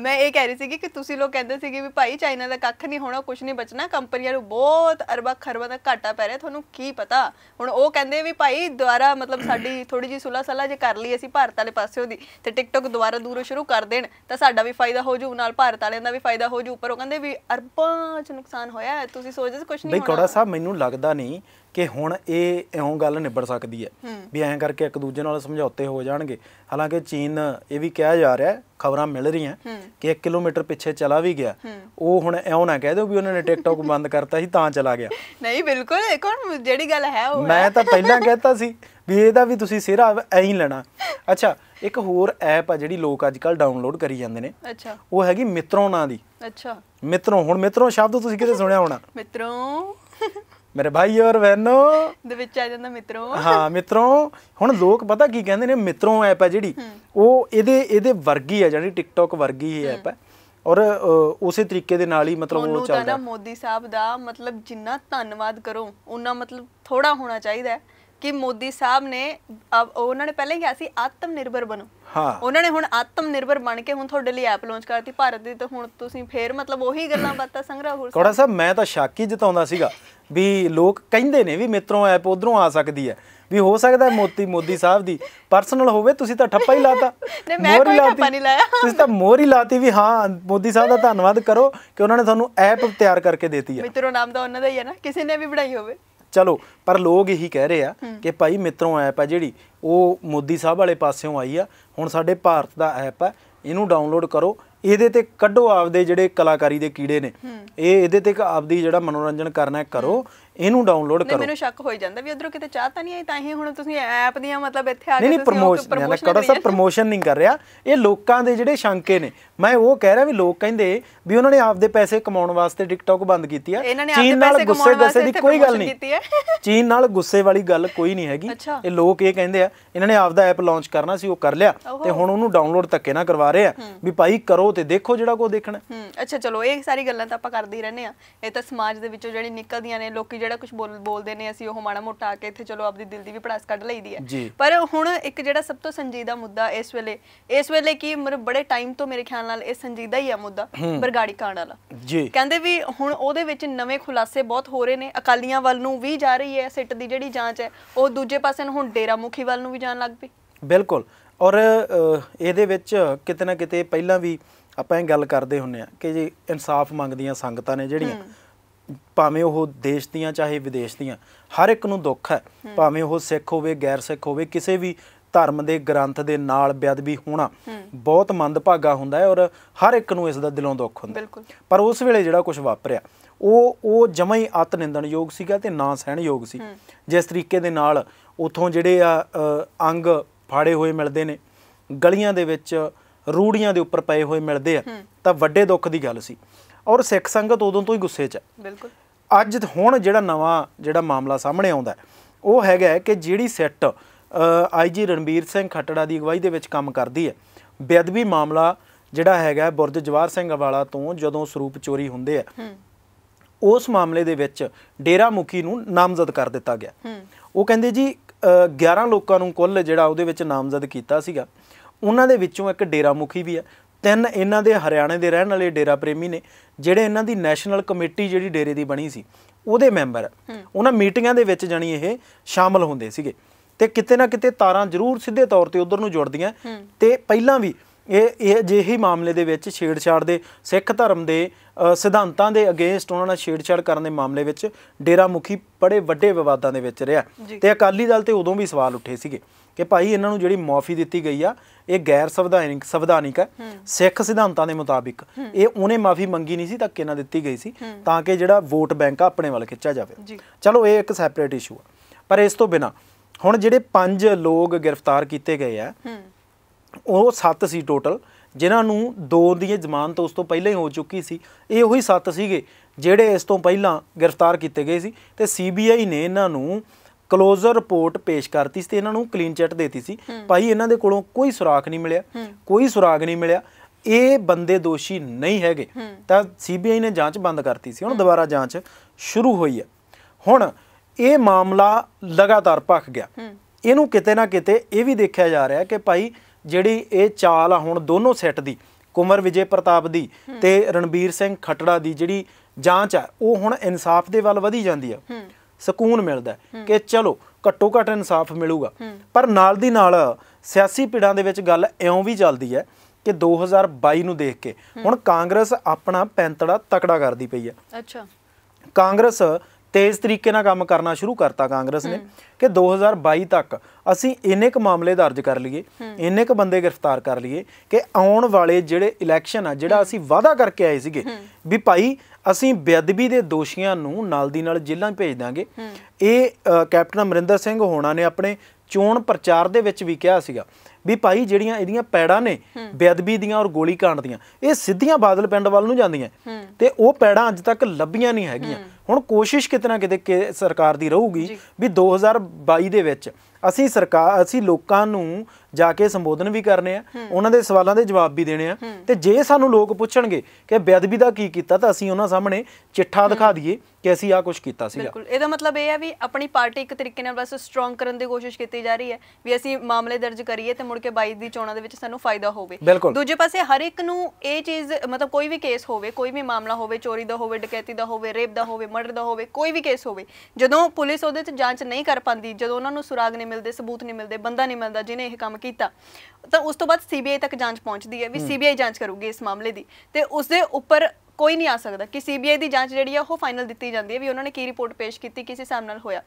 ਮੈਂ ਇਹ ਕਹਿ ਰਹੀ ਸੀ ਕਿ ਤੁਸੀਂ ਲੋਕ ਕਹਿੰਦੇ ਸੀਗੇ ਵੀ ਭਾਈ ਚਾਈਨਾ ਦਾ ਕੱਖ ਨਹੀਂ ਹੋਣਾ ਕੁਝ ਨਹੀਂ ਬਚਣਾ ਕੰਪਨੀਆਂ ਨੂੰ ਬਹੁਤ ਅਰਬਾਂ ਖਰਬਾ ਦਾ ਘਾਟਾ ਪੈ ਰਿਹਾ ਤੁਹਾਨੂੰ ਕੀ ਪਤਾ ਹੁਣ ਉਹ ਕਹਿੰਦੇ ਵੀ ਭਾਈ ਦੁਬਾਰਾ ਮਤਲਬ ਸਾਡੀ ਥੋੜੀ ਜੀ ਸੁਲਾ ਸਲਾ ਜੇ ਕਰ ਲਈ ਅਸੀਂ ਭਾਰਤ ਵਾਲੇ ਪਾਸਿਓਂ ਦੀ ਤੇ ਟਿਕਟੋਕ ਦੁਬਾਰਾ ਦੂਰੋਂ ਸ਼ੁਰੂ ਕਰ ਦੇਣ ਤਾਂ ਸਾਡਾ ਵੀ ਫਾਇਦਾ ਹੋ ਜੂ ਨਾਲ ਭਾਰਤ ਵਾਲਿਆਂ ਦਾ ਵੀ ਫਾਇਦਾ ਹੋ ਜੂ ਉੱਪਰ ਉਹ ਕਹਿੰਦੇ ਵੀ ਅਰਬਾਂ ਚ ਨੁਕਸਾਨ ਹੋਇਆ ਤੁਸੀਂ ਸੋਚਦੇ ਕੁਝ ਨਹੀਂ ਹੋਣਾ ਨਹੀਂ ਕੋੜਾ ਸਾਹਿਬ ਮੈਨੂੰ ਲੱਗਦਾ ਨਹੀਂ ਕਿ ਹੁਣ ਇਹ ਇਉਂ ਗੱਲ ਨਿਬੜ ਸਕਦੀ ਹੈ ਵੀ ਐਂ ਕਰਕੇ ਇੱਕ ਦੂਜੇ ਨਾਲ ਸਮਝੌਤੇ ਹੋ ਜਾਣਗੇ ਹਾਲਾਂਕਿ ਚੀਨ ਇਹ ਵੀ ਕਿਹਾ ਜਾ ਰਿਹਾ ਖਬਰਾਂ ਮਿਲ ਰਹੀਆਂ ਕਿ 1 ਕਿਲੋਮੀਟਰ ਪਿੱਛੇ ਚਲਾ ਵੀ ਗਿਆ ਉਹ ਹੁਣ ਇਉਂ ਨਾ ਕਹਿ ਦਿਓ ਵੀ ਉਹਨਾਂ ਨੇ ਟਿਕਟੌਕ ਬੰਦ ਕਰਤਾ ਸੀ ਤਾਂ ਚਲਾ ਗਿਆ ਨਹੀਂ ਬਿਲਕੁਲ ਇਹ ਕੋਣ ਜਿਹੜੀ ਗੱਲ ਹੈ ਉਹ ਮੈਂ ਤਾਂ ਪਹਿਲਾਂ ਕਹਿਤਾ ਸੀ ਵੀ ਇਹਦਾ ਵੀ ਤੁਸੀਂ ਸਿਰਾ ਐਂ ਹੀ ਲੈਣਾ ਅੱਛਾ ਇੱਕ ਹੋਰ ਐਪ ਆ ਜਿਹੜੀ ਲੋਕ ਅੱਜਕੱਲ ਡਾਊਨਲੋਡ ਕਰੀ ਜਾਂਦੇ ਨੇ ਅੱਛਾ ਉਹ ਹੈਗੀ ਮਿੱਤਰੋਂ ਨਾਂ ਦੀ ਅੱਛਾ ਮਿੱਤਰੋਂ ਹੁਣ ਮਿੱਤਰੋਂ ਸ਼ਬਦ ਤੁਸੀਂ ਕਿਤੇ ਸੁਣਿਆ ਹੋਣਾ ਮਿੱਤਰੋਂ ਮੇਰੇ ਭਾਈ ਔਰ ਬਹਿਨੋ ਦੇ ਵਿੱਚ ਆ ਜਾਂਦਾ ਮਿੱਤਰੋ ਹਾਂ ਮਿੱਤਰੋ ਹੁਣ ਲੋਕ ਪਤਾ ਕੀ ਕਹਿੰਦੇ ਨੇ ਮਿੱਤਰੋ ਐਪ ਹੈ ਜਿਹੜੀ ਉਹ ਇਹਦੇ ਇਹਦੇ ਵਰਗੀ ਹੈ ਜਿਹੜੀ ਟਿਕਟੌਕ ਵਰਗੀ ਹੀ ਐਪ ਹੈ ਔਰ ਉਸੇ ਤਰੀਕੇ ਦੇ ਨਾਲ ਹੀ ਮਤਲਬ ਉਹ ਚੱਲਦਾ ਤਾਂ ਮੋਦੀ ਸਾਹਿਬ ਦਾ ਮਤਲਬ ਜਿੰਨਾ ਧੰਨਵਾਦ ਕਰੋ ਉਹਨਾਂ ਮਤਲਬ ਥੋੜਾ ਹੋਣਾ ਚਾਹੀਦਾ ਹੈ ਕਿ ਮੋਦੀ ਸਾਹਿਬ ਨੇ ਉਹਨਾਂ ਨੇ ਪਹਿਲਾਂ ਹੀ ਕਿਹਾ ਸੀ ਆਤਮ ਨਿਰਭਰ ਬਣੋ ਹਾਂ ਉਹਨਾਂ ਨੇ ਹੁਣ ਆਤਮ ਨਿਰਭਰ ਬਣ ਕੇ ਹੁਣ ਤੁਹਾਡੇ ਲਈ ਐਪ ਲਾਂਚ ਕਰਤੀ ਭਾਰਤ ਦੀ ਤਾਂ ਹੁਣ ਤੁਸੀਂ ਫੇਰ ਮਤਲਬ ਉਹੀ ਗੱਲਾਂ ਬਾਤਾਂ ਸੰਗ੍ਰਹਿ ਹੋਰ ਕੋੜਾ ਸਾਹਿਬ ਮੈਂ ਤਾਂ ਸ਼ੱਕ ਹੀ ਜਤਾਉਂਦਾ ਸੀਗਾ ਵੀ ਲੋਕ ਕਹਿੰਦੇ ਨੇ ਵੀ ਮਿੱਤਰੋਂ ਐਪ ਉਧਰੋਂ ਆ ਸਕਦੀ ਹੈ ਵੀ ਹੋ ਸਕਦਾ ਮੋਤੀ ਮੋਦੀ ਸਾਹਿਬ ਦੀ ਪਰਸਨਲ ਹੋਵੇ ਤੁਸੀਂ ਤਾਂ ਠੱਪਾ ਹੀ ਲਾਤਾ ਨਹੀਂ ਮੈਂ ਕੋਈ ਠੱਪਾ ਨਹੀਂ ਲਾਇਆ ਤੁਸੀਂ ਤਾਂ ਮੋਰ ਹੀ ਲਾਤੀ ਵੀ ਹਾਂ ਮੋਦੀ ਸਾਹਿਬ ਦਾ ਧੰਨਵਾਦ ਕਰੋ ਕਿ ਉਹਨਾਂ ਨੇ ਤੁਹਾਨੂੰ ਐਪ ਤਿਆਰ ਕਰਕੇ ਦਿੱਤੀ ਹੈ ਮਿੱਤਰੋਂ ਨਾਮ ਦਾ ਉਹਨਾਂ ਦਾ ਹੀ ਹੈ ਨਾ ਕਿਸੇ ਨੇ ਵੀ ਬਣਾਈ ਹੋਵੇ ਚਲੋ ਪਰ ਲੋਕ ਇਹੀ ਕਹਿ ਰਹੇ ਆ ਕਿ ਭਾਈ ਮਿੱਤਰੋਂ ਐਪ ਆ ਜਿਹੜੀ ਉਹ ਮੋਦੀ ਸਾਹਿਬ ਵਾਲੇ ਪਾਸਿਓਂ ਆਈ ਆ ਹੁਣ ਸਾਡੇ ਭਾਰਤ ਦਾ ਐਪ ਆ ਇਹਨੂੰ ਡਾਊਨਲੋਡ ਕਰੋ ਇਹਦੇ ਤੇ ਕੱਢੋ ਆਪਦੇ ਜਿਹੜੇ ਕਲਾਕਾਰੀ ਦੇ ਕੀੜੇ ਨੇ ਇਹ ਇਹਦੇ ਤੇ ਆਪਦੀ ਜਿਹੜਾ ਮਨੋਰੰਜਨ ਕਰਨਾ ਕਰੋ ਇਹਨੂੰ ਡਾਊਨਲੋਡ ਕਰੋ ਮੈਨੂੰ ਸ਼ੱਕ ਹੋਈ ਜਾਂਦਾ ਵੀ ਉਧਰੋਂ ਕਿਤੇ ਚਾਹਤਾ ਨਹੀਂ ਆਈ ਤਾਂ ਇਹ ਹੁਣ ਤੁਸੀਂ ਐਪ ਦੀਆਂ ਮਤਲਬ ਇੱਥੇ ਆ ਕੇ ਤੁਸੀਂ ਪ੍ਰਮੋਸ਼ਨ ਨਹੀਂ ਕਰਦਾ ਸਭ ਪ੍ਰਮੋਸ਼ਨ ਨਹੀਂ ਕਰ ਰਿਹਾ ਇਹ ਲੋਕਾਂ ਦੇ ਜਿਹੜੇ ਸ਼ੰਕੇ ਨੇ ਮੈਂ ਉਹ ਕਹਿ ਰਿਹਾ ਵੀ ਲੋਕ ਕਹਿੰਦੇ ਵੀ ਉਹਨਾਂ ਨੇ ਆਪਦੇ ਪੈਸੇ ਕਮਾਉਣ ਵਾਸਤੇ ਟਿਕਟੌਕ ਬੰਦ ਕੀਤੀ ਆ ਚੀਨ ਨਾਲ ਗੁੱਸੇ ਗੁੱਸੇ ਦੀ ਕੋਈ ਗੱਲ ਨਹੀਂ ਚੀਨ ਨਾਲ ਗੁੱਸੇ ਵਾਲੀ ਗੱਲ ਕੋਈ ਨਹੀਂ ਹੈਗੀ ਇਹ ਲੋਕ ਇਹ ਕਹਿੰਦੇ ਆ ਇਹਨਾਂ ਨੇ ਆਪਦਾ ਐਪ ਲਾਂਚ ਕਰਨਾ ਸੀ ਉਹ ਕਰ ਲਿਆ ਤੇ ਹੁਣ ਉਹਨੂੰ ਡਾਊਨਲੋਡ ਧੱਕੇ ਨਾਲ ਕਰਵਾ ਰਹੇ ਆ ਵੀ ਭਾਈ ਕਰੋ ਤੇ ਦੇਖੋ ਜਿਹੜਾ ਕੋ ਦੇਖਣਾ ਅੱਛਾ ਚਲੋ ਇਹ ਸਾਰੀ ਗੱਲਾਂ ਤਾਂ ਆਪਾਂ ਕਰਦੇ ਹੀ ਰਹਿੰਦੇ ਆ ਇਹ ਤਾਂ ਸਮਾਜ ਦੇ ਵਿੱਚੋਂ ਜਿਹੜੀ ਨਿਕਲਦੀਆਂ ਨੇ ਲੋਕੀ ਜਿਹੜਾ ਕੁਝ ਬੋਲਦੇ ਨੇ ਅਸੀਂ ਉਹ ਮਾੜਾ ਮੋਟਾ ਆ ਕੇ ਇੱਥੇ ਚਲੋ ਆਪਦੀ ਦਿਲ ਦੀ ਵੀ ਪੜਾਸ ਕੱਢ ਲਈਦੀ ਹੈ ਪਰ ਹੁਣ ਇੱਕ ਜਿਹੜਾ ਸਭ ਤੋਂ ਸੰਜੀਦਾ ਮੁੱਦਾ ਇਸ ਵੇਲੇ ਇਸ ਵੇਲੇ ਕੀ ਮਰ ਬੜੇ ਟਾਈਮ ਤੋਂ ਮੇਰੇ ਖਿਆਲ ਨਾਲ ਇਹ ਸੰਜੀਦਾ ਹੀ ਆ ਮੁੱਦਾ ਬਰਗਾੜੀ ਕਾਂਡ ਵਾਲਾ ਜੀ ਕਹਿੰਦੇ ਵੀ ਹੁਣ ਉਹਦੇ ਵਿੱਚ ਨਵੇਂ ਖੁਲਾਸੇ ਬਹੁਤ ਹੋ ਰਹੇ ਨੇ ਅਕਾਲੀਆਂ ਵੱਲ ਨੂੰ ਵੀ ਜਾ ਰਹੀ ਹੈ ਸਿੱਟ ਦੀ ਜਿਹੜੀ ਜਾਂਚ ਹੈ ਉਹ ਦੂਜੇ ਪਾਸੇ ਨੂੰ ਹੁਣ ਡੇਰਾ ਮੁਖੀ ਵੱਲ ਨੂੰ ਵੀ ਜਾਣ ਲੱਗ ਪਈ ਬਿਲਕੁਲ ਔਰ ਇਹਦੇ ਵਿੱਚ ਕਿਤੇ ਨਾ ਕਿਤੇ ਪਹਿਲਾਂ ਵੀ ਆਪਾਂ ਇਹ ਗੱਲ ਕਰਦੇ ਹੁੰਨੇ ਆ ਕਿ ਜੀ ਇਨਸਾਫ ਮੰਗਦੀਆਂ ਸੰਗਤਾਂ ਨੇ ਜਿਹੜੀਆਂ ਭਾਵੇਂ ਉਹ ਦੇਸ਼ ਦੀਆਂ ਚਾਹੇ ਵਿਦੇਸ਼ ਦੀਆਂ ਹਰ ਇੱਕ ਨੂੰ ਦੁੱਖ ਹੈ ਭਾਵੇਂ ਉਹ ਸਿੱਖ ਹੋਵੇ ਗੈਰ ਸਿੱਖ ਹੋਵੇ ਕਿਸੇ ਵੀ ਧਰਮ ਦੇ ਗ੍ਰੰਥ ਦੇ ਨਾਲ ਬਿਆਦਬੀ ਹੋਣਾ ਬਹੁਤ ਮੰਦਭਾਗਾ ਹੁੰਦਾ ਹੈ ਔਰ ਹਰ ਇੱਕ ਨੂੰ ਇਸ ਦਾ ਦਿਲੋਂ ਦੁੱਖ ਹੁੰਦਾ ਪਰ ਉਸ ਵੇਲੇ ਜਿਹੜਾ ਕੁਝ ਵਾਪਰਿਆ ਉਹ ਉਹ ਜਮਾ ਹੀ ਅਤ ਨਿੰਦਣਯੋਗ ਸੀਗਾ ਤੇ ਨਾ ਸਹਿਣਯੋਗ ਸੀ ਜਿਸ ਤਰੀਕੇ ਦੇ ਨਾਲ ਉਥੋਂ ਜਿਹੜੇ ਆ ਅੰਗ ਫਾੜੇ ਹੋਏ ਮਿਲਦੇ ਨੇ ਗਲੀਆਂ ਦੇ ਵਿੱਚ ਰੂੜੀਆਂ ਦੇ ਉੱਪਰ ਪਏ ਹੋਏ ਮਿਲਦੇ ਆ ਤਾਂ ਵੱਡੇ ਦੁੱਖ ਦੀ ਗੱਲ ਸੀ ਔਰ ਸਿੱਖ ਸੰਗਤ ਉਦੋਂ ਤੋਂ ਹੀ ਗੁੱਸੇ 'ਚ ਹੈ ਬਿਲਕੁਲ ਅੱਜ ਹੁਣ ਜਿਹੜਾ ਨਵਾਂ ਜਿਹੜਾ ਮਾਮਲਾ ਸਾਹਮਣੇ ਆਉਂਦਾ ਉਹ ਹੈਗਾ ਕਿ ਜਿਹੜੀ ਸੈੱਟ ਆਈਜੀ ਰਣਬੀਰ ਸਿੰਘ ਖੱਟੜਾ ਦੀ ਅਗਵਾਈ ਦੇ ਵਿੱਚ ਕੰਮ ਕਰਦੀ ਹੈ ਬੇਅਦਬੀ ਮਾਮਲਾ ਜਿਹੜਾ ਹੈਗਾ ਬੁਰਜ ਜਵਾਰ ਸਿੰਘ ਵਾਲਾ ਤੋਂ ਜਦੋਂ ਸਰੂਪ ਚੋਰੀ ਹੁੰਦੇ ਆ ਉਸ ਮਾਮਲੇ ਦੇ ਵਿੱਚ ਡੇਰਾ ਮੁਖੀ ਨੂੰ ਨਾਮਜ਼ਦ ਕਰ ਦਿੱਤਾ ਗਿਆ ਉਹ ਕਹਿੰਦੇ ਜੀ 11 ਲੋਕਾਂ ਨੂੰ ਕੁੱਲ ਜਿਹੜਾ ਉਹਦੇ ਵਿੱਚ ਨਾਮਜ਼ਦ ਕੀਤਾ ਸੀਗਾ ਉਹਨਾਂ ਦੇ ਵਿੱਚੋਂ ਇੱਕ ਡੇਰਾ ਮੁਖੀ ਵੀ ਹੈ ਤਿੰਨ ਇਹਨਾਂ ਦੇ ਹਰਿਆਣੇ ਦੇ ਰਹਿਣ ਵਾਲੇ ਡੇਰਾ ਪ੍ਰੇਮੀ ਨੇ ਜਿਹੜੇ ਇਹਨਾਂ ਦੀ ਨੈਸ਼ਨਲ ਕਮੇਟੀ ਜਿਹੜੀ ਡੇਰੇ ਦੀ ਬਣੀ ਸੀ ਉਹਦੇ ਮੈਂਬਰ ਉਹਨਾਂ ਮੀਟਿੰਗਾਂ ਦੇ ਵਿੱਚ ਜਾਨੀ ਇਹ ਸ਼ਾਮਲ ਹੁੰਦੇ ਸੀਗੇ ਤੇ ਕਿਤੇ ਨਾ ਕਿਤੇ ਤਾਰਾਂ ਜ਼ਰੂਰ ਸਿੱਧੇ ਤੌਰ ਤੇ ਉਧਰ ਨੂੰ ਜੁੜਦੀਆਂ ਤੇ ਪਹਿਲਾਂ ਵੀ ਇਹ ਇਹ ਜਿਹੇ ਮਾਮਲੇ ਦੇ ਵਿੱਚ ਛੇੜਛਾੜ ਦੇ ਸਿੱਖ ਧਰਮ ਦੇ ਸਿਧਾਂਤਾਂ ਦੇ ਅਗੇਂਸਟ ਉਹਨਾਂ ਨਾਲ ਛੇੜਛਾੜ ਕਰਨ ਦੇ ਮਾਮਲੇ ਵਿੱਚ ਡੇਰਾ ਮੁਖੀ ਬੜੇ ਵੱਡੇ ਵਿਵਾਦਾਂ ਦੇ ਵਿੱਚ ਰਿਹਾ ਤੇ ਅਕਾਲੀ ਦਲ ਤੇ ਉਦੋਂ ਵੀ ਸਵਾਲ ਉੱਠੇ ਸੀਗੇ ਕਿ ਭਾਈ ਇਹਨਾਂ ਨੂੰ ਜਿਹੜੀ ਮਾਫੀ ਦਿੱਤੀ ਗਈ ਆ ਇਹ ਗੈਰ ਸੰਵਿਧਾਨਿਕ ਸੰਵਿਧਾਨਿਕ ਹੈ ਸਿੱਖ ਸਿਧਾਂਤਾਂ ਦੇ ਮੁਤਾਬਿਕ ਇਹ ਉਹਨੇ ਮਾਫੀ ਮੰਗੀ ਨਹੀਂ ਸੀ ਤਾਂ ਕਿਹਨਾਂ ਦਿੱਤੀ ਗਈ ਸੀ ਤਾਂ ਕਿ ਜਿਹੜਾ ਵੋਟ ਬੈਂਕ ਆ ਆਪਣੇ ਵੱਲ ਖਿੱਚਿਆ ਜਾਵੇ ਚਲੋ ਇਹ ਇੱਕ ਸੈਪਰੇਟ ਇਸ਼ੂ ਆ ਪਰ ਇਸ ਤੋਂ ਬਿਨਾ ਹੁਣ ਜਿਹੜੇ ਪੰਜ ਲੋਕ ਗ੍ਰਿਫਤਾਰ ਕੀਤੇ ਗਏ ਆ ਉਹ 7 ਸੀ ਟੋਟਲ ਜਿਨ੍ਹਾਂ ਨੂੰ ਦੋ ਦੀ ਜ਼ਮਾਨਤ ਉਸ ਤੋਂ ਪਹਿਲਾਂ ਹੀ ਹੋ ਚੁੱਕੀ ਸੀ ਇਹ ਉਹੀ 7 ਸੀਗੇ ਜਿਹੜੇ ਇਸ ਤੋਂ ਪਹਿਲਾਂ ਗ੍ਰਿਫਤਾਰ ਕੀਤੇ ਗਏ ਸੀ ਤੇ ਸੀਬੀਆਈ ਨੇ ਇਹਨਾਂ ਨੂੰ ਕਲੋਜ਼ਰ ਰਿਪੋਰਟ ਪੇਸ਼ ਕਰਤੀ ਸੀ ਤੇ ਇਹਨਾਂ ਨੂੰ ਕਲੀਨ ਚਿੱਟ ਦੇਤੀ ਸੀ ਭਾਈ ਇਹਨਾਂ ਦੇ ਕੋਲੋਂ ਕੋਈ ਸੁਰਾਖ ਨਹੀਂ ਮਿਲਿਆ ਕੋਈ ਸੁਰਾਗ ਨਹੀਂ ਮਿਲਿਆ ਇਹ ਬੰਦੇ ਦੋਸ਼ੀ ਨਹੀਂ ਹੈਗੇ ਤਾਂ ਸੀਬੀਆਈ ਨੇ ਜਾਂਚ ਬੰਦ ਕਰਤੀ ਸੀ ਹੁਣ ਦੁਬਾਰਾ ਜਾਂਚ ਸ਼ੁਰੂ ਹੋਈ ਹੈ ਹੁਣ ਇਹ ਮਾਮਲਾ ਲਗਾਤਾਰ ਭਖ ਗਿਆ ਇਹਨੂੰ ਕਿਤੇ ਨਾ ਕਿਤੇ ਇਹ ਵੀ ਦੇਖਿਆ ਜਾ ਰਿਹਾ ਕਿ ਭਾਈ ਜਿਹੜੀ ਇਹ ਚਾਲ ਆ ਹੁਣ ਦੋਨੋਂ ਸੈੱਟ ਦੀ ਕੁਮਰ ਵਿਜੇ ਪ੍ਰਤਾਪ ਦੀ ਤੇ ਰਣਬੀਰ ਸਿੰਘ ਖਟੜਾ ਦੀ ਜਿਹੜੀ ਜਾਂਚ ਆ ਉਹ ਹੁਣ ਇਨਸਾਫ ਦੇ ਵੱਲ ਵਧੀ ਜਾਂਦੀ ਆ ਸਕੂਨ ਮਿਲਦਾ ਕਿ ਚਲੋ ਘੱਟੋ ਘੱਟ ਇਨਸਾਫ ਮਿਲੂਗਾ ਪਰ ਨਾਲ ਦੀ ਨਾਲ ਸਿਆਸੀ ਪਿੜਾਂ ਦੇ ਵਿੱਚ ਗੱਲ ਇਉਂ ਵੀ ਚੱਲਦੀ ਹੈ ਕਿ 2022 ਨੂੰ ਦੇਖ ਕੇ ਹੁਣ ਕਾਂਗਰਸ ਆਪਣਾ ਪੈਂਤੜਾ ਤਕੜਾ ਕਰਦੀ ਪਈ ਹੈ ਅੱਛਾ ਕਾਂਗਰਸ ਤੇਜ਼ ਤਰੀਕੇ ਨਾਲ ਕੰਮ ਕਰਨਾ ਸ਼ੁਰੂ ਕਰਤਾ ਕਾਂਗਰਸ ਨੇ ਕਿ 2022 ਤੱਕ ਅਸੀਂ ਇੰਨੇ ਕ ਮਾਮਲੇ ਦਰਜ ਕਰ ਲਈਏ ਇੰਨੇ ਕ ਬੰਦੇ ਗ੍ਰਿਫਤਾਰ ਕਰ ਲਈਏ ਕਿ ਆਉਣ ਵਾਲੇ ਜਿਹੜੇ ਇਲੈਕਸ਼ਨ ਆ ਜਿਹੜਾ ਅਸੀਂ ਵਾਅਦਾ ਕਰਕੇ ਆਏ ਸੀਗੇ ਵੀ ਭਾਈ ਅਸੀਂ ਬੇਅਦਬੀ ਦੇ ਦੋਸ਼ੀਆਂ ਨੂੰ ਨਾਲ ਦੀ ਨਾਲ ਜੇਲ੍ਹਾਂ ਭੇਜ ਦਾਂਗੇ ਇਹ ਕੈਪਟਨ ਅਮਰਿੰਦਰ ਸਿੰਘ ਹੋਣਾ ਨੇ ਆਪਣੇ ਚੋਣ ਪ੍ਰਚਾਰ ਦੇ ਵਿੱਚ ਵੀ ਕਿਹਾ ਸੀਗਾ ਵੀ ਭਾਈ ਜਿਹੜੀਆਂ ਇਹਦੀਆਂ ਪੈੜਾਂ ਨੇ ਬੇਅਦਬੀ ਦੀਆਂ ਔਰ ਗੋਲੀ ਕਾਂਡ ਦੀਆਂ ਇਹ ਸਿੱਧੀਆਂ ਬਾਦਲ ਪਿੰਡ ਵੱਲ ਨੂੰ ਜਾਂਦੀਆਂ ਤੇ ਉਹ ਪੈੜਾਂ ਅੱਜ ਤੱਕ ਲੱਭੀਆਂ ਨਹੀਂ ਹੈਗੀਆਂ ਹੁਣ ਕੋਸ਼ਿਸ਼ ਕਿਤਨਾ ਕਿਤੇ ਸਰਕਾਰ ਦੀ ਰਹੂਗੀ ਵੀ 2022 ਦੇ ਵਿੱਚ ਅਸੀਂ ਸਰਕਾਰ ਅਸੀਂ ਲੋਕਾਂ ਨੂੰ ਜਾ ਕੇ ਸੰਬੋਧਨ ਵੀ ਕਰਨੇ ਆ ਉਹਨਾਂ ਦੇ ਸਵਾਲਾਂ ਦੇ ਜਵਾਬ ਵੀ ਦੇਣੇ ਆ ਤੇ ਜੇ ਸਾਨੂੰ ਲੋਕ ਪੁੱਛਣਗੇ ਕਿ ਬੇਅਦਬੀ ਦਾ ਕੀ ਕੀਤਾ ਤਾਂ ਅਸੀਂ ਉਹਨਾਂ ਸਾਹਮਣੇ ਚਿੱਠਾ ਦਿਖਾ ਦਈਏ ਕਿ ਅਸੀਂ ਆ ਕੁਝ ਕੀਤਾ ਸੀਗਾ ਬਿਲਕੁਲ ਇਹਦਾ ਮਤਲਬ ਇਹ ਹੈ ਵੀ ਆਪਣੀ ਪਾਰਟੀ ਇੱਕ ਤਰੀਕੇ ਨਾਲ ਬਸ ਸਟਰੋਂਗ ਕਰਨ ਦੀ ਕੋਸ਼ਿਸ਼ ਕੀਤੀ ਜਾ ਰਹੀ ਹੈ ਵੀ ਅਸੀਂ ਮਾਮਲੇ ਦਰਜ ਕਰੀਏ ਤੇ ਮੁੜ ਕੇ 22 ਦੀ ਚੋਣਾਂ ਦੇ ਵਿੱਚ ਸਾਨੂੰ ਫਾਇਦਾ ਹੋਵੇ ਦੂਜੇ ਪਾਸੇ ਹਰ ਇੱਕ ਨੂੰ ਇਹ ਚੀਜ਼ ਮਤਲਬ ਕੋਈ ਵੀ ਕੇਸ ਹੋਵੇ ਕੋਈ ਵੀ ਮਾਮਲਾ ਹੋਵੇ ਚੋਰੀ ਦਾ ਹੋਵੇ ਡਕੈਤੀ ਦਾ ਹੋਵੇ ਰੇਪ ਦਾ ਹੋਵੇ ਮਰਡਰ ਦਾ ਹੋਵੇ ਕੋਈ ਵੀ ਕੇਸ ਹੋਵੇ ਜਦੋਂ ਪੁਲਿਸ ਉਹਦੇ 'ਚ ਜਾਂਚ ਨਹੀਂ ਕਰ ਪਾਉਂਦੀ ਜਦੋਂ ਉਹਨਾਂ ਨੂੰ ਸੁਰਾਗ ਨਹੀਂ ਮਿਲਦੇ ਸਬੂਤ ਨਹੀਂ ਮਿਲਦੇ ਬੰਦਾ ਨਹੀਂ ਮਿਲਦਾ ਜਿਨੇ ਇਹ ਕੰਮ ਕੀਤਾ ਤਾਂ ਉਸ ਤੋਂ ਬਾਅਦ ਸੀਬੀਆਈ ਤੱਕ ਜਾਂਚ ਪਹੁੰਚਦੀ ਹੈ ਵੀ ਸੀਬੀਆਈ ਜਾਂਚ ਕਰੂਗੀ ਇਸ ਮਾਮਲੇ ਦੀ ਤੇ ਉਸ ਦੇ ਉੱਪਰ ਕੋਈ ਨਹੀਂ ਆ ਸਕਦਾ ਕਿ ਸੀਬੀਆਈ ਦੀ ਜਾਂਚ ਜਿਹੜੀ ਆ ਉਹ ਫਾਈਨਲ ਦਿੱਤੀ ਜਾਂਦੀ ਹੈ ਵੀ ਉਹਨਾਂ ਨੇ ਕੀ ਰਿਪੋਰਟ ਪੇਸ਼ ਕੀਤੀ ਕਿਸ ਹਿਸਾਬ ਨਾਲ ਹੋਇਆ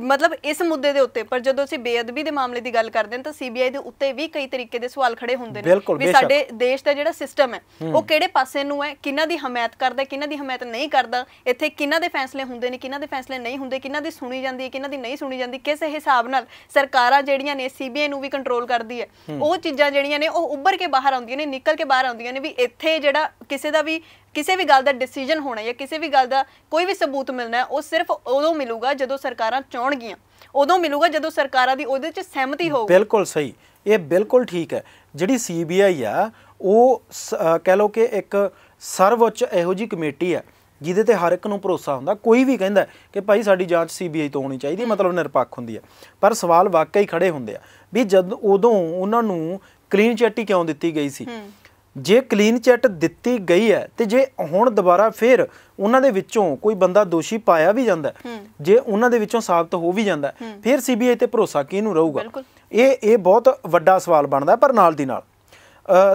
ਮਤਲਬ ਇਸ ਮੁੱਦੇ ਦੇ ਉੱਤੇ ਪਰ ਜਦੋਂ ਅਸੀਂ ਬੇਅਦਬੀ ਦੇ ਮਾਮਲੇ ਦੀ ਗੱਲ ਕਰਦੇ ਹਾਂ ਤਾਂ ਸੀਬੀਆਈ ਦੇ ਉੱਤੇ ਵੀ ਕਈ ਤਰੀਕੇ ਦੇ ਸਵਾਲ ਖੜੇ ਹੁੰਦੇ ਨੇ ਵੀ ਸਾਡੇ ਦੇਸ਼ ਦਾ ਜਿਹੜਾ ਸਿਸਟਮ ਹੈ ਉਹ ਕਿਹੜੇ ਪਾਸੇ ਨੂੰ ਹੈ ਕਿਹਨਾਂ ਦੀ ਹਮਾਇਤ ਕਰਦਾ ਕਿਹਨਾਂ ਦੀ ਹਮਾਇਤ ਨਹੀਂ ਕਰਦਾ ਇੱਥੇ ਕਿਹਨਾਂ ਦੇ ਫੈਸਲੇ ਹੁੰਦੇ ਨੇ ਕਿਹਨਾਂ ਦੇ ਫੈਸਲੇ ਨਹੀਂ ਹੁੰਦੇ ਕਿਹਨਾਂ ਦੀ ਸੁਣੀ ਜਾਂਦੀ ਹੈ ਕਿਹਨਾਂ ਦੀ ਨਹੀਂ ਸੁਣੀ ਜਾਂਦੀ ਕਿਸ ਹਿਸਾਬ ਨਾਲ ਸਰਕਾਰਾਂ ਜਿਹੜੀਆਂ ਨੇ ਸੀਬੀਆਈ ਨੂੰ ਵੀ ਕੰਟਰੋਲ ਕਰਦੀ ਹੈ ਉਹ ਚੀਜ਼ਾਂ ਜਿਹੜੀਆਂ ਨੇ ਉਹ ਉੱਭਰ ਕੇ ਬਾਹਰ ਆਉਂਦੀਆਂ ਨੇ ਨਿਕਲ ਕੇ ਬਾਹਰ ਆਉਂਦੀਆਂ ਨੇ ਵੀ ਇੱਥੇ ਜਿਹੜਾ ਕਿਸੇ ਦਾ ਵੀ ਕਿਸੇ ਵੀ ਗੱਲ ਦਾ ਡਿਸੀਜਨ ਹੋਣਾ ਜਾਂ ਕਿਸੇ ਵੀ ਗੱਲ ਦਾ ਕੋਈ ਵੀ ਸਬੂਤ ਮਿਲਣਾ ਉਹ ਸਿਰਫ ਉਦੋਂ ਮਿਲੂਗਾ ਜਦੋਂ ਸਰਕਾਰਾਂ ਚੋਣਗੀਆਂ ਉਦੋਂ ਮਿਲੂਗਾ ਜਦੋਂ ਸਰਕਾਰਾਂ ਦੀ ਉਹਦੇ 'ਚ ਸਹਿਮਤੀ ਹੋਊਗੀ ਬਿਲਕੁਲ ਸਹੀ ਇਹ ਬਿਲਕੁਲ ਠੀਕ ਹੈ ਜਿਹੜੀ ਸੀਬੀਆਈ ਆ ਉਹ ਕਹਿ ਲਓ ਕਿ ਇੱਕ ਸਰਵਉੱਚ ਇਹੋ ਜੀ ਕਮੇਟੀ ਆ ਜਿਹਦੇ ਤੇ ਹਰ ਇੱਕ ਨੂੰ ਭਰੋਸਾ ਹੁੰਦਾ ਕੋਈ ਵੀ ਕਹਿੰਦਾ ਕਿ ਭਾਈ ਸਾਡੀ ਜਾਂਚ ਸੀਬੀਆਈ ਤੋਂ ਹੋਣੀ ਚਾਹੀਦੀ ਮਤਲਬ ਨਿਰਪੱਖ ਹੁੰਦੀ ਹੈ ਪਰ ਸਵਾਲ ਵਾਕਈ ਖੜੇ ਹੁੰਦੇ ਆ ਵੀ ਜਦ ਉਦੋਂ ਉਹਨਾਂ ਨੂੰ ਕਲੀਨ ਚਿੱਟੀ ਕਿਉਂ ਦਿੱਤੀ ਗਈ ਸੀ ਜੇ ਕਲੀਨ ਚਿੱਟ ਦਿੱਤੀ ਗਈ ਹੈ ਤੇ ਜੇ ਹੁਣ ਦੁਬਾਰਾ ਫੇਰ ਉਹਨਾਂ ਦੇ ਵਿੱਚੋਂ ਕੋਈ ਬੰਦਾ ਦੋਸ਼ੀ ਪਾਇਆ ਵੀ ਜਾਂਦਾ ਜੇ ਉਹਨਾਂ ਦੇ ਵਿੱਚੋਂ ਸਾਬਤ ਹੋ ਵੀ ਜਾਂਦਾ ਫਿਰ ਸੀਬੀਆਈ ਤੇ ਭਰੋਸਾ ਕਿਹਨੂੰ ਰਹੂਗਾ ਇਹ ਇਹ ਬਹੁਤ ਵੱਡਾ ਸਵਾਲ ਬਣਦਾ ਪਰ ਨਾਲ ਦੀ ਨਾਲ